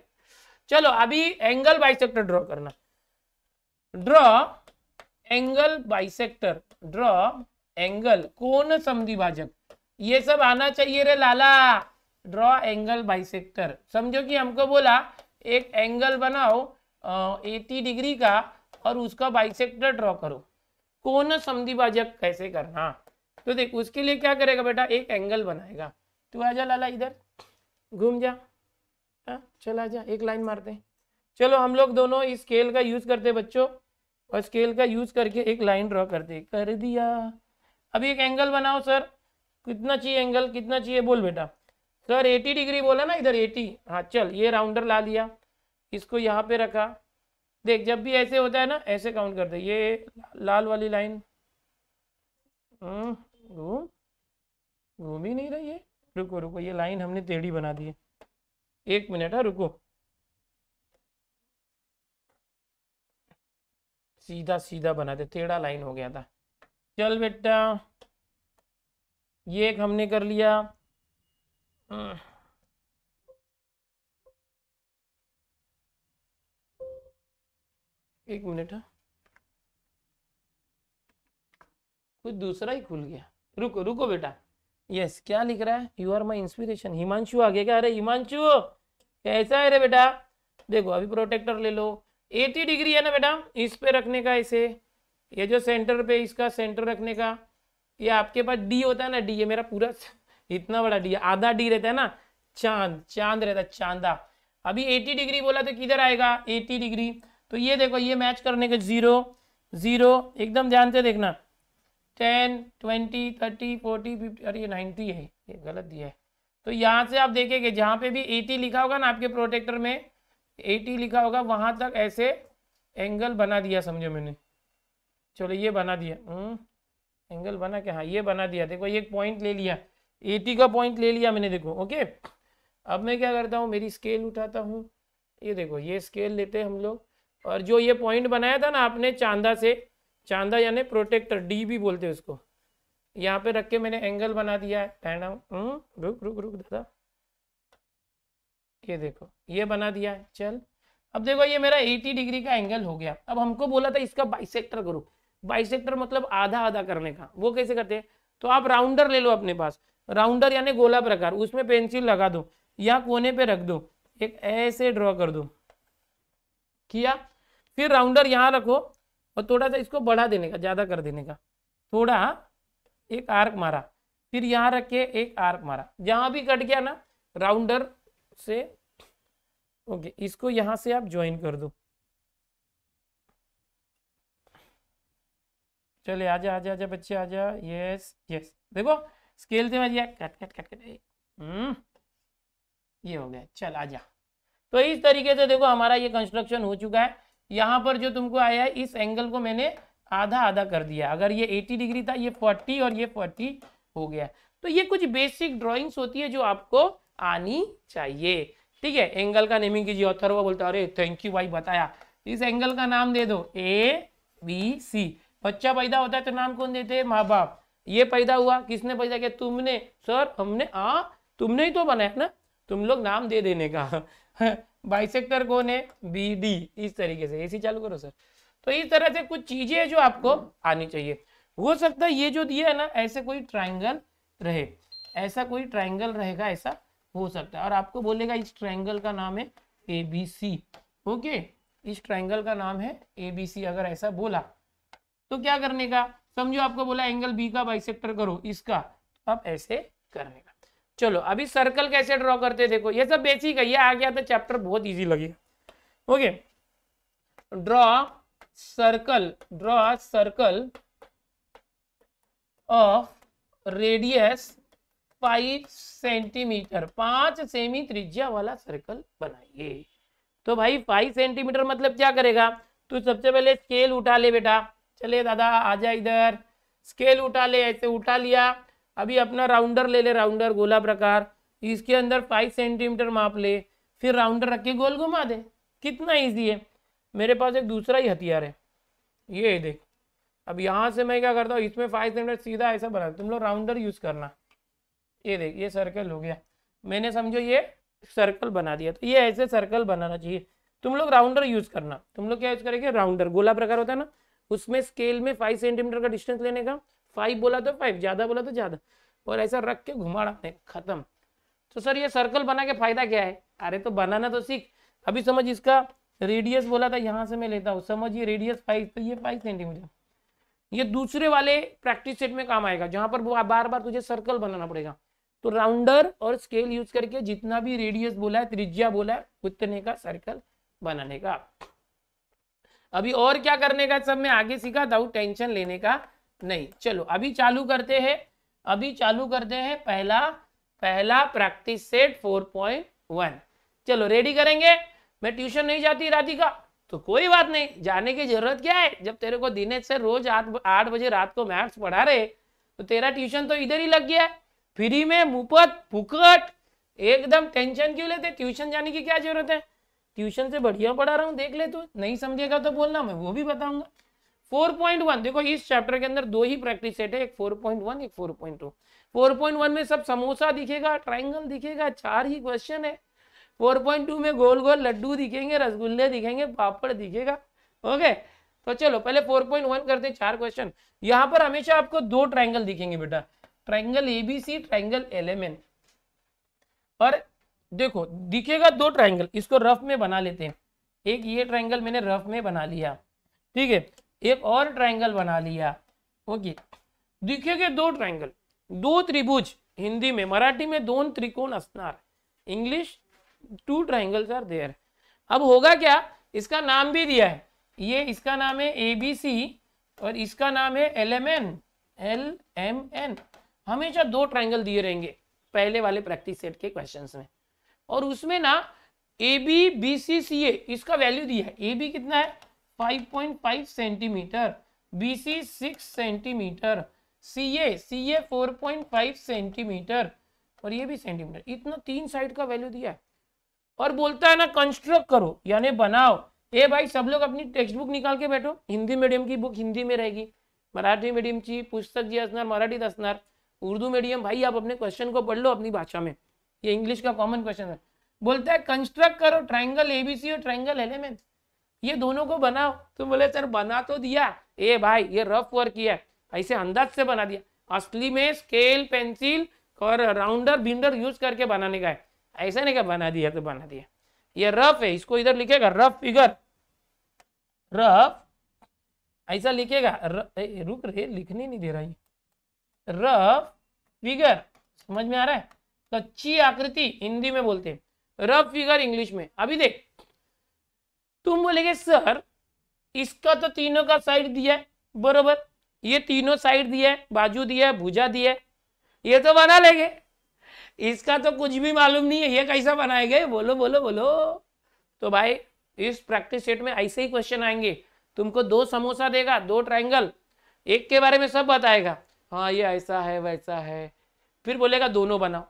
चलो अभी एंगल बाइसेक्टर ड्रॉ करना draw angle bisector draw angle कौन समझी भाजक ये सब आना चाहिए रे लाला ड्रॉ एंगल बाइसेक्टर समझो कि हमको बोला एक एंगल बनाओ एटी डिग्री का और उसका बाइसेक्टर ड्रॉ करो कौन समझी भाजक कैसे करना तो देख उसके लिए क्या करेगा बेटा एक एंगल बनाएगा तू आ जा लाला इधर घूम जा आ, हाँ, चल आ जा एक लाइन मारते हैं चलो हम लोग दोनों इस स्केल का यूज़ करते बच्चों और स्केल का यूज़ करके एक लाइन ड्रॉ करते कर दिया अभी एक एंगल बनाओ सर कितना चाहिए एंगल कितना चाहिए बोल बेटा सर 80 डिग्री बोला ना इधर 80 हाँ चल ये राउंडर ला लिया इसको यहाँ पे रखा देख जब भी ऐसे होता है ना ऐसे काउंट कर दे ये लाल वाली लाइन घूम घूम ही नहीं रही है रुको रुको ये लाइन हमने टेढ़ी बना दी है एक मिनट है हाँ, रुको सीधा सीधा बना दे टेढ़ा लाइन हो गया था चल बेटा ये एक हमने कर लिया हम्म। एक मिनट है हाँ। कुछ दूसरा ही खुल गया रुको रुको बेटा यस क्या लिख रहा है you are my inspiration Himanshu आगे क्या अरे हिमांशु कैसा है रे बेटा देखो अभी प्रोटेक्टर ले लो 80 डिग्री है ना बेटा इस पे रखने का इसे ये जो सेंटर पे इसका सेंटर रखने का ये आपके पास डी होता है ना डी ये मेरा पूरा इतना बड़ा डी आधा डी रहता है ना चांद चांद रहता है चांदा अभी 80 डिग्री बोला तो किधर आएगा 80 डिग्री तो ये देखो ये मैच करने का जीरो जीरो एकदम ध्यान से देखना ten twenty thirty forty fifty अरे ये नाइन्टी है ये गलत दिया है तो यहाँ से आप देखेंगे जहाँ पे भी एटी लिखा होगा ना आपके प्रोटेक्टर में एटी लिखा होगा वहाँ तक ऐसे एंगल बना दिया समझो मैंने चलो ये बना दिया एंगल हम्म, बना क्या हाँ ये बना दिया देखो ये एक पॉइंट ले लिया एटी का पॉइंट ले लिया मैंने देखो ओके अब मैं क्या करता हूँ मेरी स्केल उठाता हूँ ये देखो ये स्केल लेते हैं हम लोग और जो ये पॉइंट बनाया था ना आपने चांदा से चांदा यानी प्रोटेक्टर डी भी बोलते हैं उसको यहाँ पे रख के मैंने एंगल बना दिया है हम्म, रुक रुक रुक दादा ये देखो ये बना दिया है चल अब देखो ये मेरा 80 डिग्री का एंगल हो गया अब हमको बोला था इसका बाइसेक्टर करो बाइसेक्टर मतलब आधा आधा करने का वो कैसे करते हैं तो आप राउंडर ले लो अपने पास राउंडर यानी गोला प्रकार उसमें पेंसिल लगा दो या कोने पे रख दो एक ऐसे ड्रॉ कर दो किया फिर राउंडर यहाँ रखो और थोड़ा सा इसको बढ़ा देने का ज़्यादा कर देने का थोड़ा एक आर्क मारा फिर यहाँ रख के एक आर्क मारा जहां भी कट गया ना राउंडर से ओके इसको यहां से आप ज्वाइन कर दो चले आजा आजा आजा बच्चे आजा यस यस देखो स्केल से मैं cut cut cut cut hmm ये हो गया चल आजा तो इस तरीके से देखो हमारा ये कंस्ट्रक्शन हो चुका है यहाँ पर जो तुमको आया है इस एंगल को मैंने आधा आधा कर दिया अगर ये 80 डिग्री था ये 40 और ये 40 हो गया तो ये कुछ बेसिक ड्राइंग्स होती है जो आपको आनी चाहिए ठीक है एंगल का नेमिंग कीजिए ऑथर वो बोलता अरे थैंक यू भाई बताया इस एंगल का नाम दे दो ए बी सी बच्चा पैदा होता है तो नाम कौन देते हैं माँ बाप ये पैदा हुआ किसने पैदा किया तुमने सर हमने आ हाँ, तुमने ही तो बनाया ना तुम लोग नाम दे देने का बाइसेक्टर कौन है बी डी इस तरीके से एसी चालू करो सर तो इस तरह से कुछ चीजें है जो आपको आनी चाहिए हो सकता है ये जो दिया है ना ऐसे कोई ट्राइंगल रहे ऐसा कोई ट्राइंगल रहेगा ऐसा हो सकता है और आपको बोलेगा इस ट्राइंगल का नाम है ए बी सी ओके इस ट्राइंगल का नाम है ए बी सी अगर ऐसा बोला तो क्या करने का समझो आपको बोला एंगल बी का बाइसेक्टर करो इसका आप ऐसे करने का चलो अभी सर्कल कैसे ड्रॉ करते देखो ये सब बेसिक है ये आ गया तो चैप्टर बहुत ईजी लगेगा okay draw circle draw circle of radius five centimetre पांच सेमी त्रिज्या वाला सर्कल बनाइए तो भाई फाइव सेंटीमीटर मतलब क्या करेगा तू सबसे पहले स्केल उठा ले बेटा चले दादा आ जा इधर स्केल उठा ले ऐसे उठा लिया अभी अपना राउंडर ले ले राउंडर गोला प्रकार इसके अंदर फाइव सेंटीमीटर माप ले फिर राउंडर रख के गोल घुमा दे कितना ईजी है मेरे पास एक दूसरा ही हथियार है ये देख अब यहाँ से मैं क्या करता हूँ इसमें फाइव सेंटीमीटर सीधा ऐसा बना तुम लोग राउंडर यूज़ करना ये देख ये सर्कल हो गया मैंने समझो ये सर्कल बना दिया तो ये ऐसे सर्कल बनाना चाहिए तुम लोग राउंडर यूज़ करना तुम लोग क्या यूज़ करेंगे राउंडर गोला प्रकार होता है ना उसमें स्केल में फाइव सेंटीमीटर का डिस्टेंस लेने का फाइव बोला तो फाइव ज़्यादा बोला तो ज़्यादा और ऐसा रख के घुमाड़ा खत्म तो सर ये सर्कल बना के फायदा क्या है अरे तो बनाना तो सीख अभी समझ इसका रेडियस बोला था यहाँ से मैं लेता हूँ ये रेडियस फाइव तो ये फाइव सेंटीमीटर ये दूसरे वाले प्रैक्टिस सेट में काम आएगा जहां पर बार बार तुझे सर्कल बनाना पड़ेगा तो राउंडर और स्केल यूज करके जितना भी रेडियस बोला है त्रिज्या बोला है उतने का सर्कल बनाने का अभी और क्या करने का सब मैं आगे सीखा था टेंशन लेने का नहीं चलो अभी चालू करते हैं अभी चालू करते हैं पहला पहला प्रैक्टिस सेट 4.1 चलो रेडी करेंगे मैं ट्यूशन नहीं जाती राधिका तो कोई बात नहीं जाने की जरूरत क्या है जब तेरे को दिनेश से रोज आठ बजे रात को मैथ्स पढ़ा रहे तो तेरा ट्यूशन तो इधर ही लग गया है फ्री में मुफत फुकट एकदम टेंशन क्यों लेते ट्यूशन जाने की क्या जरूरत है ट्यूशन से बढ़िया पढ़ा रहा हूँ देख ले तू नहीं समझेगा तो बोलना मैं वो भी बताऊंगा 4.1 देखो इस चैप्टर के अंदर दो ही प्रैक्टिस सेट है एक 4.1 एक 4.2 4.1 में सब समोसा दिखेगा ट्राइंगल दिखेगा चार ही क्वेश्चन है 4.2 में गोल गोल लड्डू दिखेंगे रसगुल्ले दिखेंगे पापड़ दिखेगा ओके तो चलो पहले 4.1 करते हैं चार क्वेश्चन यहाँ पर हमेशा आपको दो ट्राइंगल दिखेंगे बेटा triangle A B C triangle L M N और देखो दिखेगा दो ट्राइंगल इसको रफ में बना लेते हैं एक ये ट्राइंगल मैंने रफ में बना लिया ठीक है एक और ट्राइंगल बना लिया ओके दिखेगे दो ट्राइंगल दो त्रिभुज हिंदी में मराठी में दोन त्रिकोण असणार English two triangles are there अब होगा क्या इसका नाम भी दिया है ये इसका नाम है ए बी सी और इसका नाम है L M N L M N हमेशा दो ट्राइंगल दिए रहेंगे पहले वाले प्रैक्टिस सेट के क्वेश्चन में और उसमें ना ए बी बी सी सी ए इसका वैल्यू दिया है ए बी कितना है 5.5 centimetre B C six centimetre C A C A four point five centimetre और ये भी सेंटीमीटर इतना तीन साइड का वैल्यू दिया है और बोलता है ना कंस्ट्रक्ट करो यानी बनाओ ए भाई सब लोग अपनी टेक्स्ट बुक निकाल के बैठो हिंदी मीडियम की बुक हिंदी में रहेगी मराठी मीडियम की पुस्तक जी असनार मराठी दसनार उर्दू मीडियम भाई आप अपने क्वेश्चन को पढ़ लो अपनी भाषा में ये इंग्लिश का कॉमन क्वेश्चन है बोलता है कंस्ट्रक्ट करो ट्राइंगल ए और ट्राइंगल एलिमेंट ये दोनों को बनाओ तुम बोले सर बना तो दिया ए भाई ये रफ वर्क किया ऐसे अंदाज से बना दिया असली में स्केल पेंसिल और राउंडर बिंडर यूज करके बनाने का है ऐसा नहीं क्या बना दिया तो बना दिया ये रफ है इसको इधर लिखेगा रफ फिगर रफ ऐसा लिखेगा र, ए, रुक रहे लिखने नहीं दे रहा ये रफ फिगर समझ में आ रहा है तो आकृति हिंदी में बोलते हैं रफ फिगर इंग्लिश में अभी देख तुम बोलेगे सर इसका तो तीनों का साइड दिया है बरोबर ये तीनों साइड दिया है बाजू दिया है भुजा दिया है ये तो बना लेंगे इसका तो कुछ भी मालूम नहीं है ये कैसा बनाए गए बोलो बोलो बोलो तो भाई इस प्रैक्टिस सेट में ऐसे ही क्वेश्चन आएंगे तुमको दो समोसा देगा दो ट्राइंगल एक के बारे में सब बताएगा हाँ ये ऐसा है वैसा है फिर बोलेगा दोनों बनाओ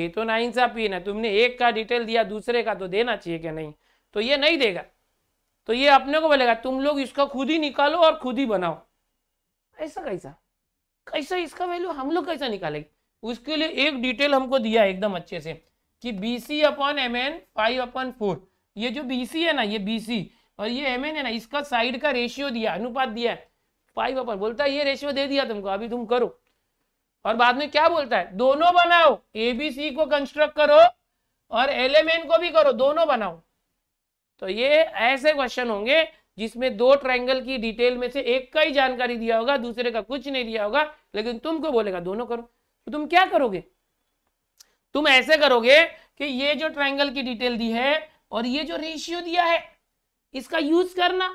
ये तो ना इंसाफी है ना तुमने एक का डिटेल दिया दूसरे का तो देना चाहिए क्या नहीं तो ये नहीं देगा तो ये अपने को बोलेगा तुम लोग इसका खुद ही निकालो और खुद ही बनाओ ऐसा कैसा कैसा इसका वैल्यू हम लोग कैसा निकालेंगे उसके लिए एक डिटेल हमको दिया एकदम अच्छे से कि B C upon M N five upon four ये जो बी सी है ना ये बी सी और ये एम एन है ना इसका साइड का रेशियो दिया अनुपात दिया है फाइव अपन बोलता है ये रेशियो दे दिया तुमको अभी तुम करो और बाद में क्या बोलता है दोनों बनाओ एबीसी को कंस्ट्रक्ट करो और एल एम एन को भी करो दोनों बनाओ तो ये ऐसे क्वेश्चन होंगे जिसमें दो ट्रायंगल की डिटेल में से एक का ही जानकारी दिया होगा दूसरे का कुछ नहीं दिया होगा लेकिन तुमको बोलेगा दोनों करो तो तुम क्या करोगे तुम ऐसे करोगे कि ये जो ट्रायंगल की डिटेल दी है और ये जो रेशियो दिया है इसका यूज करना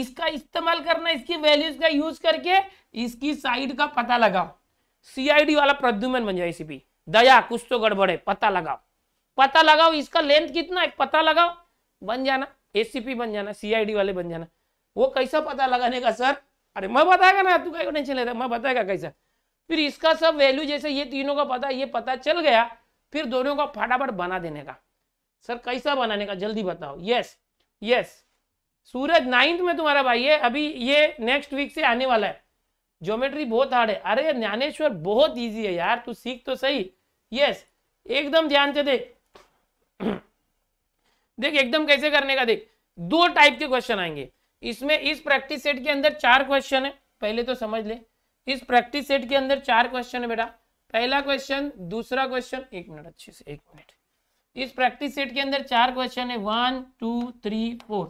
इसका इस्तेमाल करना इसकी वैल्यूज का यूज करके इसकी साइड का पता लगाओ सीआईडी वाला प्रद्युमन बन जाए सीपी दया कुछ तो गड़बड़े पता लगाओ पता लगाओ इसका लेंथ कितना है पता लगाओ बन जाना एसीपी बन जाना सीआईडी वाले बन जाना वो कैसा पता लगाने का सर अरे मैं बताएगा ना तू कहीं टेंशन लेता मैं बताएगा कैसा फिर इसका सब वैल्यू जैसे ये तीनों का पता ये पता चल गया फिर दोनों का फटाफट बना देने का सर कैसा बनाने का जल्दी बताओ यस यस सूरज नाइन्थ में तुम्हारा भाई है अभी ये नेक्स्ट वीक से आने वाला है ज्योमेट्री बहुत हार्ड है अरे ज्ञानेश्वर बहुत इजी है यार तू सीख तो सही यस एकदम ध्यान से देख देख एकदम कैसे करने का देख दो टाइप के क्वेश्चन आएंगे इसमें इस प्रैक्टिस सेट के अंदर चार क्वेश्चन है पहले तो समझ ले इस प्रैक्टिस सेट के अंदर चार क्वेश्चन है बेटा पहला क्वेश्चन दूसरा क्वेश्चन एक मिनट अच्छे से एक मिनट इस प्रैक्टिस सेट के अंदर चार क्वेश्चन है वन टू थ्री फोर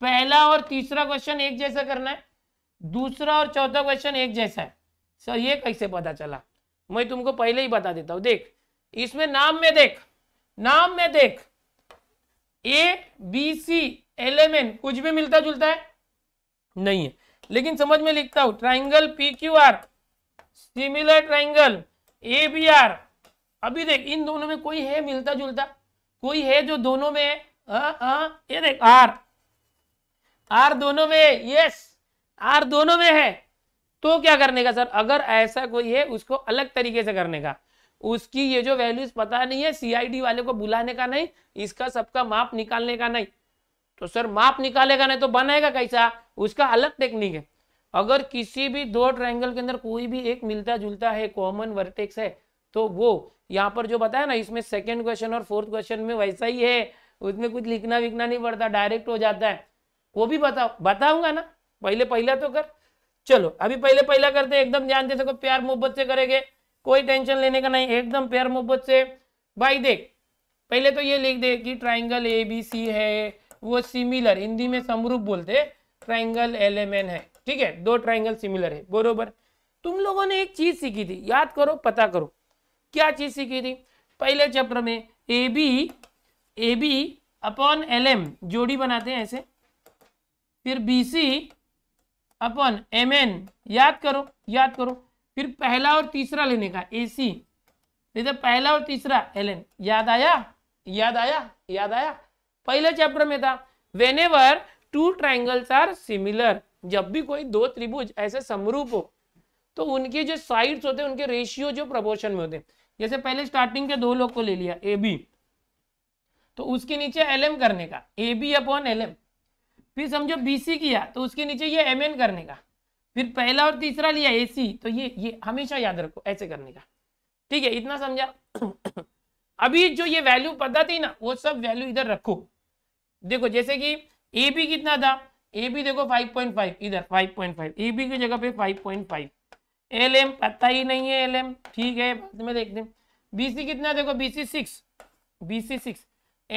पहला और तीसरा क्वेश्चन एक जैसा करना है दूसरा और चौथा क्वेश्चन एक जैसा है सर ये कैसे पता चला मैं तुमको पहले ही बता देता हूँ देख इसमें नाम में देख नाम में देख A B C L M N कुछ भी मिलता जुलता है नहीं है लेकिन समझ में लिखता हूं triangle P Q R similar triangle A B R अभी देख इन दोनों में कोई है मिलता जुलता कोई है जो दोनों में है आ, हाँ, आ, हाँ, ये देख आर आर दोनों में है यस आर दोनों में है तो क्या करने का सर अगर ऐसा कोई है उसको अलग तरीके से करने का उसकी ये जो वैल्यूज पता नहीं है सीआईडी वाले को बुलाने का नहीं इसका सबका माप निकालने का नहीं तो सर माप निकालेगा नहीं तो बनाएगा कैसा उसका अलग टेक्निक है अगर किसी भी दो ट्रायंगल के अंदर कोई भी एक मिलता जुलता है कॉमन वर्टेक्स है तो वो यहाँ पर जो बताया ना इसमें सेकेंड क्वेश्चन और फोर्थ क्वेश्चन में वैसा ही है उसमें कुछ लिखना विखना नहीं पड़ता डायरेक्ट हो जाता है वो भी बताओ बताऊंगा ना पहले पहला तो कर चलो अभी पहले पहला करते एकदम ध्यान दे सको प्यार मोहब्बत से करेंगे कोई टेंशन लेने का नहीं एकदम प्यार मोहब्बत से भाई देख पहले तो ये लिख दे कि ट्राइंगल ए बी सी है वो सिमिलर हिंदी में समरूप बोलते ट्राइंगल एल एम एन है ठीक है दो ट्राइंगल सिमिलर है बरोबर तुम लोगों ने एक चीज सीखी थी याद करो पता करो क्या चीज सीखी थी पहले चैप्टर में A B A B upon L M जोड़ी बनाते हैं ऐसे फिर B C upon M N याद करो याद करो फिर पहला और तीसरा लेने का ए सी नहीं तो पहला और तीसरा एल एन याद आया याद आया याद आया पहले चैप्टर में था whenever two triangles are similar जब भी कोई दो त्रिभुज ऐसे समरूप हो तो उनके जो साइड्स होते हैं उनके रेशियो जो प्रपोर्शन में होते हैं जैसे पहले स्टार्टिंग के दो लोग को ले लिया ए बी तो उसके नीचे एल एम करने का A B upon L M फिर समझो बी सी किया तो उसके नीचे ये एम एन करने का फिर पहला और तीसरा लिया एसी तो ये ये हमेशा याद रखो ऐसे करने का ठीक है इतना समझा अभी जो ये वैल्यू पता थी ना वो सब वैल्यू इधर रखो देखो जैसे कि ए बी कितना था ए बी देखो 5.5 इधर 5.5 ए बी की जगह पे 5.5 एल एम पता ही नहीं है एल एम ठीक है बाद में देखते हैं बी सी कितना देखो B C six B C six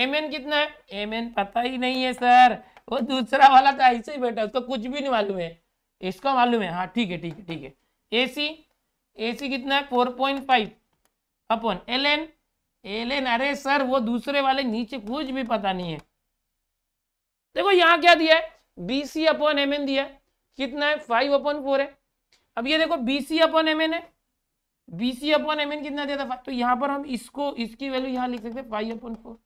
M N कितना है एम एन पता ही नहीं है सर वो दूसरा वाला तो ऐसे ही बैठा उसको कुछ भी नहीं मालूम है इसका मालूम है हाँ ठीक है ठीक है ठीक है ए सी ए सी कितना है four point five upon L N L N अरे सर वो दूसरे वाले नीचे कुछ भी पता नहीं है देखो यहाँ क्या दिया है B C upon M N दिया है कितना है फाइव अपॉन फोर है अब ये देखो B C upon M N है B C upon M N कितना दिया था तो यहाँ पर हम इसको इसकी वैल्यू यहाँ लिख सकते हैं फाइव अपॉन फोर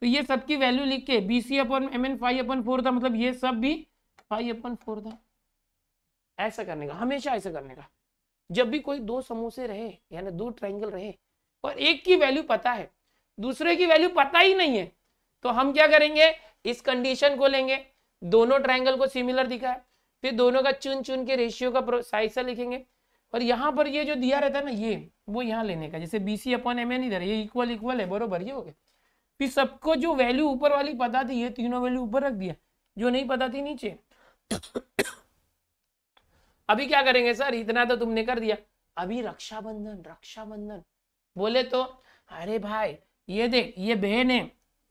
तो ये सबकी वैल्यू लिख के B C upon M N five upon four था मतलब ये सब भी फाइव अपॉन फोर था ऐसा करने का हमेशा ऐसा करने का जब भी कोई दो समोसे रहे यानी दो ट्राइंगल रहे और एक की वैल्यू पता है दूसरे की वैल्यू पता ही नहीं है तो हम क्या करेंगे इस कंडीशन को लेंगे दोनों ट्राइंगल को सिमिलर दिखा है फिर दोनों का चुन चुन के रेशियो का साइज सा लिखेंगे और यहाँ पर ये जो दिया रहता है ना ये वो यहाँ लेने का जैसे B C upon M N इधर ये इक्वल इक्वल है बरोबर ये हो गया फिर सबको जो वैल्यू ऊपर वाली पता थी ये तीनों वैल्यू ऊपर रख दिया जो नहीं पता थी नीचे अभी क्या करेंगे सर इतना तो तुमने कर दिया अभी रक्षाबंधन रक्षाबंधन बोले तो अरे भाई ये देख ये बहन है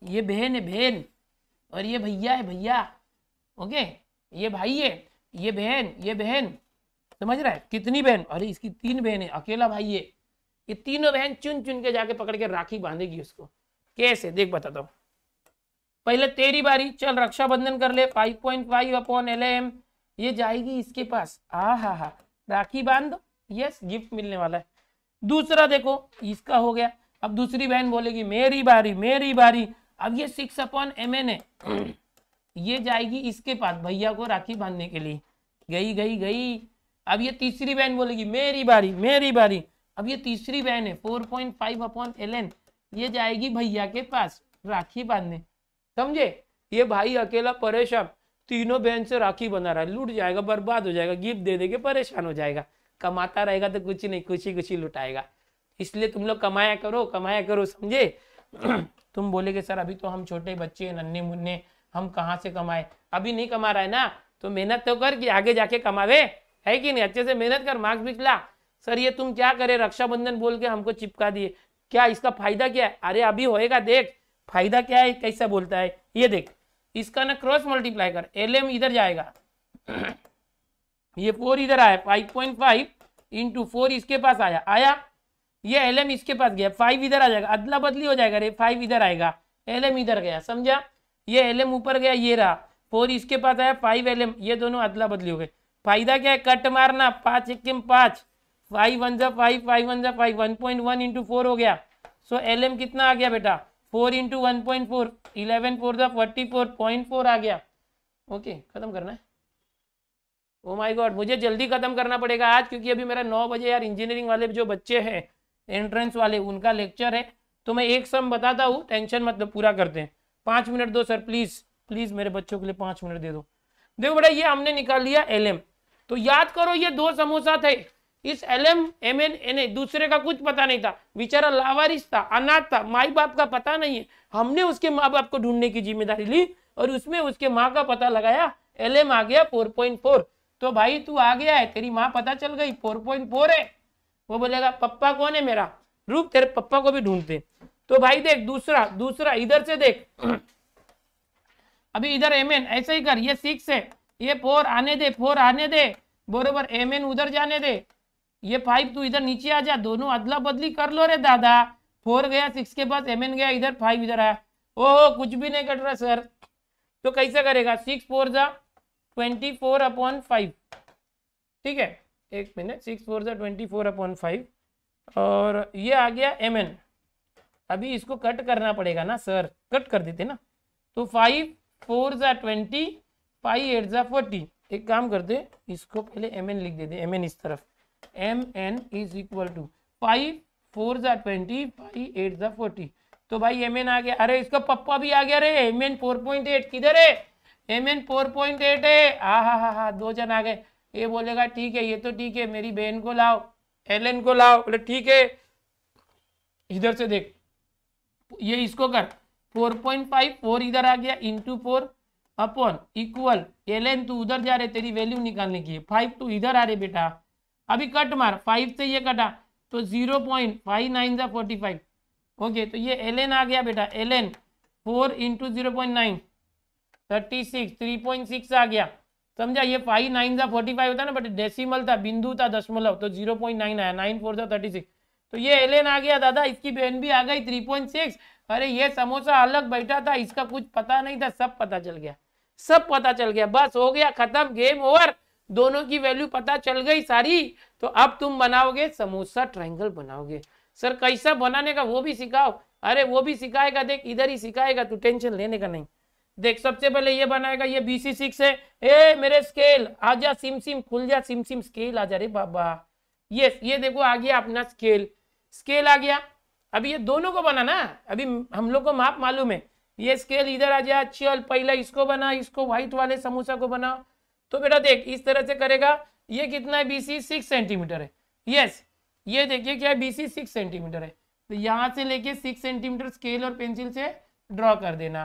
ये बहन है बहन और ये भैया है भैया ओके ये भाई है ये बहन ये बहन समझ रहा है कितनी बहन अरे इसकी तीन बहन है अकेला भाई है ये तीनों बहन चुन चुन के जाके पकड़ के राखी बांधेगी उसको कैसे देख बता दो पहले तेरी बारी चल रक्षाबंधन कर ले five point five upon L M ये जाएगी इसके पास आ हा हा राखी बांध दो यस गिफ्ट मिलने वाला है दूसरा देखो इसका हो गया अब दूसरी बहन बोलेगी मेरी बारी मेरी बारी अब ये सिक्स अपॉन एम एन है ये जाएगी इसके पास भैया को राखी बांधने के लिए गई गई गई अब ये तीसरी बहन बोलेगी मेरी बारी मेरी बारी अब ये तीसरी बहन है four point five upon L ये जाएगी भैया के पास राखी बांधने समझे ये भाई अकेला परेशान तीनों बहन से राखी बना रहा है लूट जाएगा बर्बाद हो जाएगा गिफ्ट दे देंगे परेशान हो जाएगा कमाता रहेगा तो कुछ नहीं कुछ ही कुछ ही लुटाएगा इसलिए तुम लोग कमाया करो कमाया करो समझे तुम बोलेगे सर अभी तो हम छोटे बच्चे नन्हे मुन्ने हम कहाँ से कमाए अभी नहीं कमा रहा है ना तो मेहनत तो कर कि आगे जाके कमावे है कि नहीं अच्छे से मेहनत कर मार्क्स बिकला सर ये तुम क्या करे रक्षाबंधन बोल के हमको चिपका दिए क्या इसका फायदा क्या है अरे अभी होएगा देख फायदा क्या है कैसा बोलता है ये देख इसका ना क्रॉस मल्टीप्लाई कर एल इधर जाएगा ये फोर इधर आया five point five into four इसके पास आया आया ये एल इसके पास गया फाइव इधर आ जाएगा अदला बदली हो जाएगा रे फाइव इधर आएगा एल इधर गया समझा ये एल ऊपर गया ये रहा फोर इसके पास आया फाइव एल ये दोनों अदला बदली हो गए फायदा क्या है कट मारना पाँच एक पाँच फाइव वन जा फाइव फाइव वन जा five one point one into four हो गया सो एल एम कितना आ गया बेटा four into one point four eleven four था फोर्टी फोर पॉइंट फोर आ गया ओके ख़त्म करना है ओ माय गॉड मुझे जल्दी ख़त्म करना पड़ेगा आज क्योंकि अभी मेरा नौ बजे यार इंजीनियरिंग वाले जो बच्चे हैं एंट्रेंस वाले उनका लेक्चर है तो मैं एक सम बताता हूँ टेंशन मतलब पूरा करते हैं पाँच मिनट दो सर प्लीज़ प्लीज़ मेरे बच्चों के लिए पाँच मिनट दे दो देखो बेटा ये हमने निकाल लिया एल तो याद करो ये दो समोसा थे इस L M M N N A दूसरे का कुछ पता नहीं था बेचारा लावारिस था अनाथ था माई बाप का पता नहीं है हमने उसके माँ बाप को ढूंढने की जिम्मेदारी ली और उसमें उसके माँ का पता लगाया एल एम आ गया फोर पॉइंट फोर तो भाई तू आ गया है तेरी माँ पता चल गई फोर पॉइंट फोर है वो बोलेगा पप्पा कौन है मेरा रूप तेरे पप्पा को भी ढूंढते तो भाई देख दूसरा दूसरा इधर से देख अभी इधर एम एन ऐसे ही कर ये सिक्स है ये फोर आने दे फोर आने दे बरोबर एम एन उधर जाने दे ये फाइव तू इधर नीचे आ जा दोनों अदला बदली कर लो रे दादा फोर गया सिक्स के पास एम गया इधर फाइव इधर आया ओहो कुछ भी नहीं कट रहा सर तो कैसे करेगा सिक्स फोर जा ट्वेंटी फोर अपॉन फाइव ठीक है एक मिनट सिक्स फोर जा ट्वेंटी फोर अपॉन फाइव और ये आ गया एम एन अभी इसको कट करना पड़ेगा ना सर कट कर देते ना तो फाइव फोर जा ट्वेंटी फाइव एट जा फोर्टी एक काम करते इसको पहले एम एन लिख देते एम एन इस तरफ M N is equal to five four ज़ा ट्वेंटी फाइव एट ज़ा फोर्टी तो भाई एम एन आ गया अरे इसका पप्पा भी आ गया रे M N four point eight किधर है M N four point eight है हा हा हा हा दो जन आ गए ये बोलेगा ठीक है ये तो ठीक है मेरी बहन को लाओ एलन को लाओ बोले ठीक है इधर से देख ये इसको कर फोर पॉइंट फाइव फोर इधर आ गया into four upon equal L N तू उधर जा रहे तेरी वैल्यू निकालने की फाइव टू इधर आ रहे बेटा अभी कट मार फाइव से ये कटा तो जीरो पॉइंट फाइव नाइन ज़ा फोर्टी फाइव ओके तो ये एल आ गया बेटा L N four into zero point nine thirty six three point six आ गया समझा ये फाइव नाइन ज़ा फोर्टी फाइव होता ना बट डेसिमल था बिंदु था दशमलव तो जीरो पॉइंट नाइन आया नाइन फोर ज़ा थर्टी सिक्स तो ये एलेन आ गया दादा इसकी बहन भी आ गई थ्री पॉइंट सिक्स अरे ये समोसा अलग बैठा था इसका कुछ पता नहीं था सब पता चल गया सब पता चल गया बस हो गया खत्म गेम ओवर दोनों की वैल्यू पता चल गई सारी तो अब तुम बनाओगे समोसा ट्राइंगल बनाओगे सर कैसा बनाने का वो भी सिखाओ अरे वो भी सिखाएगा देख इधर ही सिखाएगा तू टेंशन लेने का नहीं देख सबसे पहले ये बनाएगा ये बी सी सिक्स है ए मेरे स्केल जा सिम सिम खुल जा सिम सिम स्केल जा रे बाबा ये ये देखो आ गया अपना स्केल स्केल आ गया अभी ये दोनों को बना ना अभी हम लोग को माप मालूम है ये स्केल इधर आ जा चल पहले इसको बना इसको व्हाइट वाले समोसा को बना तो बेटा देख इस तरह से करेगा ये कितना है बीसी सिक्स सेंटीमीटर है यस ये देखिए क्या है बीसी सिक्स सेंटीमीटर है तो यहाँ से लेके सिक्स सेंटीमीटर स्केल और पेंसिल से ड्रॉ कर देना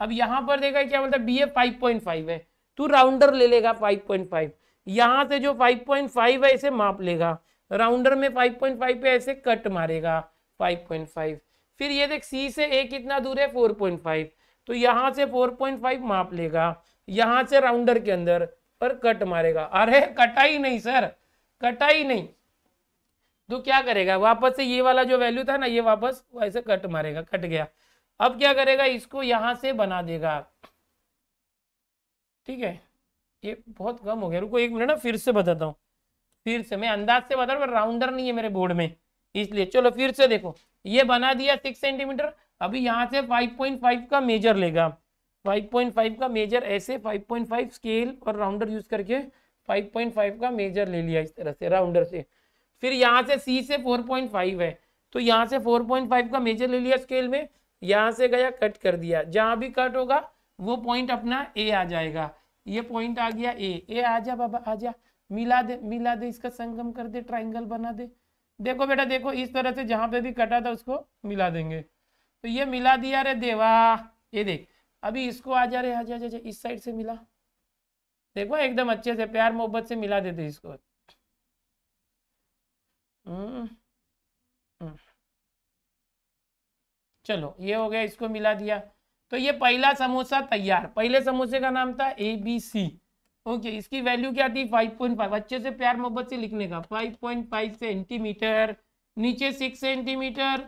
अब यहाँ पर देखा क्या बोलता है बी ए फाइव है तू राउंडर ले लेगा फाइव पॉइंट फाइव यहाँ से जो फाइव पॉइंट फाइव है इसे माप लेगा राउंडर में फाइव पॉइंट फाइव पे ऐसे कट मारेगा फाइव पॉइंट फाइव फिर ये देख सी से ए कितना दूर है फोर पॉइंट फाइव तो यहाँ से फोर पॉइंट फाइव माप लेगा यहाँ से राउंडर के अंदर पर कट मारेगा अरे कटा ही नहीं सर कटा ही नहीं तो क्या करेगा वापस से ये वाला जो वैल्यू था ना ये वापस वैसे कट मारेगा कट गया अब क्या करेगा इसको यहां से बना देगा ठीक है ये बहुत कम हो गया रुको एक मिनट ना फिर से बताता हूँ फिर से मैं अंदाज से बता रहा राउंडर नहीं है मेरे बोर्ड में इसलिए चलो फिर से देखो ये बना दिया सिक्स सेंटीमीटर अभी यहां से फाइव पॉइंट फाइव का मेजर लेगा 5.5 का मेजर ऐसे 5.5 स्केल और राउंडर यूज करके 5.5 का मेजर ले लिया इस तरह से राउंडर से फिर यहाँ से सी से 4.5 है तो यहाँ से 4.5 का मेजर ले लिया स्केल में यहाँ से गया कट कर दिया जहाँ भी कट होगा वो पॉइंट अपना ए आ जाएगा ये पॉइंट आ गया ए ए आ जा बाबा आ जा मिला दे मिला दे इसका संगम कर दे ट्राइंगल बना दे देखो बेटा देखो इस तरह से जहाँ पे भी कटा था उसको मिला देंगे तो ये मिला दिया रे देवा ये देख अभी इसको आ जा रहे आ जा जा, जा इस साइड से मिला देखो एकदम अच्छे से प्यार मोहब्बत से मिला देते इसको हम्म, हम्म। चलो ये हो गया इसको मिला दिया तो ये पहला समोसा तैयार पहले समोसे का नाम था ए बी सी ओके इसकी वैल्यू क्या थी 5.5 अच्छे से प्यार मोहब्बत से लिखने का 5.5 सेंटीमीटर नीचे 6 सेंटीमीटर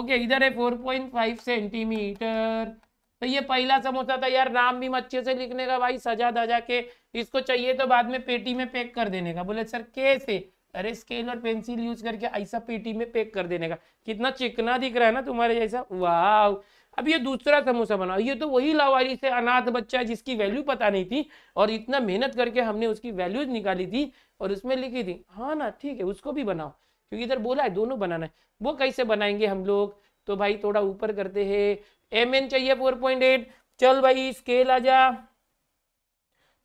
ओके इधर है 4.5 सेंटीमीटर तो ये पहला समोसा था यार नाम भी अच्छे से लिखने का भाई सजा धजा के इसको चाहिए तो बाद में पेटी में पैक कर देने का बोले सर कैसे अरे स्केल और पेंसिल यूज करके ऐसा पेटी में पैक कर देने का कितना चिकना दिख रहा है ना तुम्हारे जैसा वाह अब ये दूसरा समोसा बनाओ ये तो वही लावारी से अनाथ बच्चा है जिसकी वैल्यू पता नहीं थी और इतना मेहनत करके हमने उसकी वैल्यूज निकाली थी और उसमें लिखी थी हाँ ना ठीक है उसको भी बनाओ क्योंकि इधर बोला है दोनों बनाना है वो कैसे बनाएंगे हम लोग तो भाई थोड़ा ऊपर करते हैं एम एन चाहिए फोर पॉइंट एट चल भाई स्केल आ जा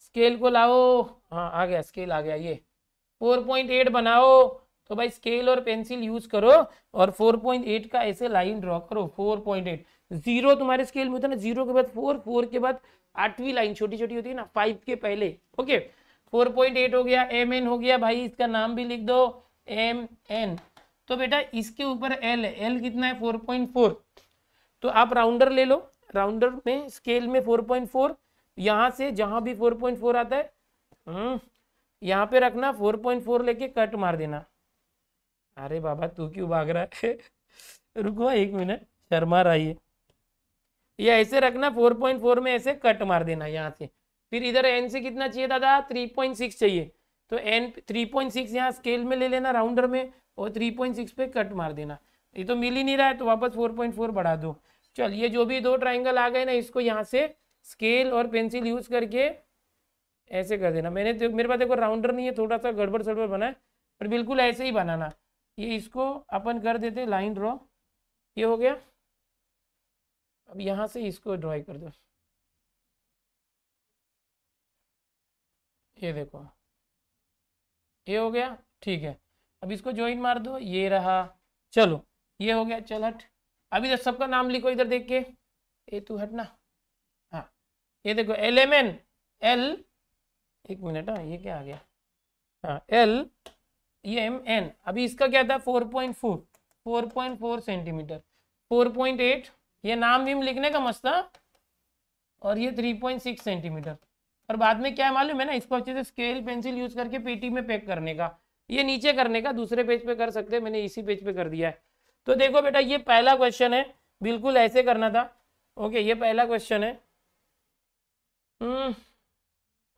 स्केल को लाओ हाँ आ गया स्केल आ गया ये फोर पॉइंट एट बनाओ तो भाई स्केल और पेंसिल यूज करो और फोर पॉइंट एट का ऐसे लाइन ड्रॉ करो फोर पॉइंट एट जीरो तुम्हारे स्केल में होता है ना जीरो के बाद फोर फोर के बाद आठवीं लाइन छोटी छोटी होती है ना फाइव के पहले ओके फोर पॉइंट एट हो गया एम एन हो गया भाई इसका नाम भी लिख दो एम एन तो बेटा इसके ऊपर एल है एल कितना है फोर पॉइंट फोर तो आप राउंडर ले लो राउंडर में स्केल में 4.4 पॉइंट यहाँ से जहां भी 4.4 आता है हम्म, यहाँ पे रखना 4.4 लेके कट मार देना अरे बाबा तू क्यों भाग रहा है रुको एक मिनट शर्मा रही है ये ऐसे रखना 4.4 में ऐसे कट मार देना यहाँ से फिर इधर एन से कितना चाहिए दादा 3.6 चाहिए तो एन 3.6 पॉइंट यहाँ स्केल में ले लेना राउंडर में और 3.6 पे कट मार देना ये तो मिल ही नहीं रहा है तो वापस फोर पॉइंट फोर बढ़ा दो चल ये जो भी दो ट्राइंगल आ गए ना इसको यहाँ से स्केल और पेंसिल यूज करके ऐसे कर देना मैंने तो मेरे पास देखो राउंडर नहीं है थोड़ा सा गड़बड़ सड़बड़ बना है पर बिल्कुल ऐसे ही बनाना ये इसको अपन कर देते लाइन ड्रॉ ये हो गया अब यहाँ से इसको ड्राई कर दो ये देखो ये हो गया ठीक है अब इसको ज्वाइन मार दो ये रहा चलो ये हो गया चल हट अभी इधर तो सबका नाम लिखो इधर देख के ए तू हट ना हाँ ये देखो एल एम एन एल एक मिनट हाँ ये क्या आ गया हाँ एल ये एम एन अभी इसका क्या था four point four four point four centimetre four point eight ये नाम भी लिखने का मसला और ये थ्री पॉइंट सिक्स सेंटीमीटर और बाद में क्या मालूम है ना इसको अच्छे से स्केल पेंसिल यूज करके पेटी में पैक करने का ये नीचे करने का दूसरे पेज पे कर सकते हैं मैंने इसी पेज पे कर दिया है तो देखो बेटा ये पहला क्वेश्चन है बिल्कुल ऐसे करना था ओके ये पहला क्वेश्चन है हम्म,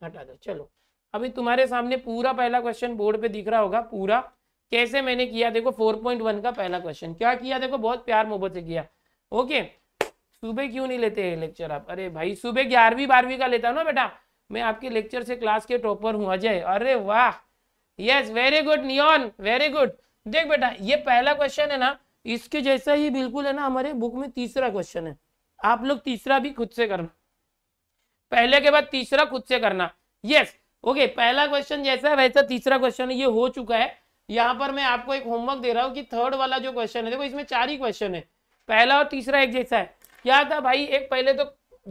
हटा दो चलो अभी तुम्हारे सामने पूरा पहला क्वेश्चन बोर्ड पे दिख रहा होगा पूरा कैसे मैंने किया देखो 4.1 का पहला क्वेश्चन क्या किया देखो बहुत प्यार मोहब्बत से किया ओके सुबह क्यों नहीं लेते हैं लेक्चर आप अरे भाई सुबह ग्यारहवीं बारहवीं का लेता हूँ ना बेटा मैं आपके लेक्चर से क्लास के टॉपर हूँ अजय अरे वाह yes very good neon very good देख बेटा ये पहला क्वेश्चन है ना इसके जैसा ही बिल्कुल है ना हमारे बुक में तीसरा क्वेश्चन है आप लोग तीसरा भी खुद से करना पहले के बाद तीसरा खुद से करना यस ओके पहला क्वेश्चन जैसा है वैसा तीसरा क्वेश्चन ये हो चुका है यहाँ पर मैं आपको एक होमवर्क दे रहा हूँ कि थर्ड वाला जो क्वेश्चन है देखो इसमें चार ही क्वेश्चन है पहला और तीसरा एक जैसा है क्या था भाई एक पहले तो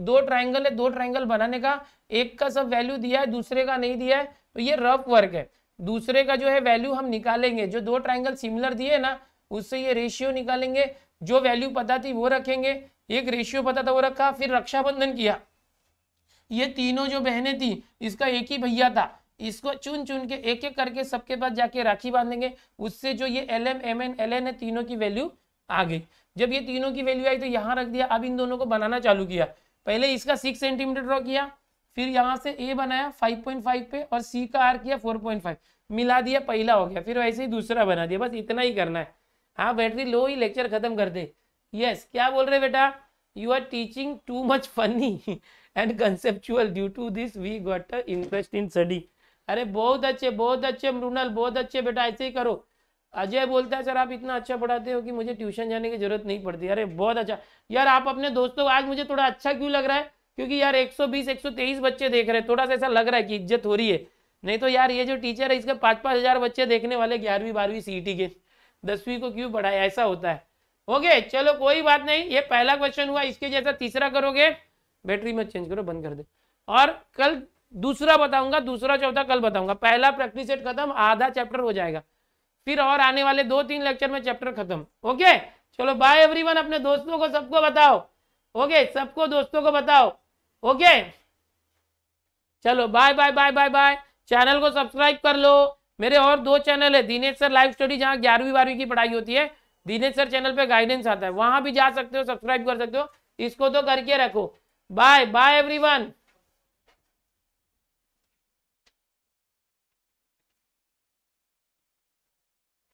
दो ट्राइंगल है दो ट्राइंगल बनाने का एक का सब वैल्यू दिया है दूसरे का नहीं दिया है तो ये रफ वर्क है दूसरे का जो है वैल्यू हम निकालेंगे जो दो ट्राइंगल सिमिलर दिए ना उससे ये रेशियो निकालेंगे जो वैल्यू पता थी वो रखेंगे एक रेशियो पता था वो रखा फिर रक्षाबंधन किया ये तीनों जो बहनें थी इसका एक ही भैया था इसको चुन चुन के एक एक करके सबके पास जाके राखी बांधेंगे उससे जो ये L M M N L N है तीनों की वैल्यू आ गई जब ये तीनों की वैल्यू आई तो यहाँ रख दिया अब इन दोनों को बनाना चालू किया पहले इसका सिक्स सेंटीमीटर ड्रॉ किया फिर यहाँ से ए बनाया फाइव पॉइंट फाइव पे और सी का आर किया फोर पॉइंट फाइव मिला दिया पहला हो गया फिर वैसे ही दूसरा बना दिया बस इतना ही करना है हाँ बैटरी लो ही लेक्चर खत्म कर दे यस क्या बोल रहे बेटा you are teaching too much funny and conceptual due to this we got interest in study अरे बहुत अच्छे बहुत अच्छे मृणाल बहुत अच्छे बेटा ऐसे ही करो अजय बोलता है सर आप इतना अच्छा पढ़ाते हो कि मुझे ट्यूशन जाने की जरूरत नहीं पड़ती अरे बहुत अच्छा यार आप अपने दोस्तों आज मुझे थोड़ा अच्छा क्यों लग रहा है क्योंकि यार 120 123 बच्चे देख रहे हैं थोड़ा सा ऐसा लग रहा है कि इज्जत हो रही है नहीं तो यार ये जो टीचर है इसके पाँच पाँच हज़ार बच्चे देखने वाले ग्यारहवीं बारहवीं सी e के दसवीं को क्यों बढ़ाया ऐसा होता है ओके चलो कोई बात नहीं ये पहला क्वेश्चन हुआ इसके जैसा तीसरा करोगे बैटरी मत चेंज करो बंद कर दे और कल दूसरा बताऊंगा दूसरा चौथा कल बताऊंगा पहला प्रैक्टिस सेट खत्म आधा चैप्टर हो जाएगा फिर और आने वाले दो तीन लेक्चर में चैप्टर खत्म ओके चलो बाय एवरीवन अपने दोस्तों को सबको बताओ ओके सबको दोस्तों को बताओ ओके चलो bye bye bye bye bye channel को सब्सक्राइब कर लो मेरे और दो चैनल है दिनेश सर लाइव स्टडी जहाँ ग्यारहवीं बारहवीं की पढ़ाई होती है दिनेश सर चैनल पे गाइडेंस आता है वहां भी जा सकते हो सब्सक्राइब कर सकते हो इसको तो करके रखो बाय बाय एवरीवन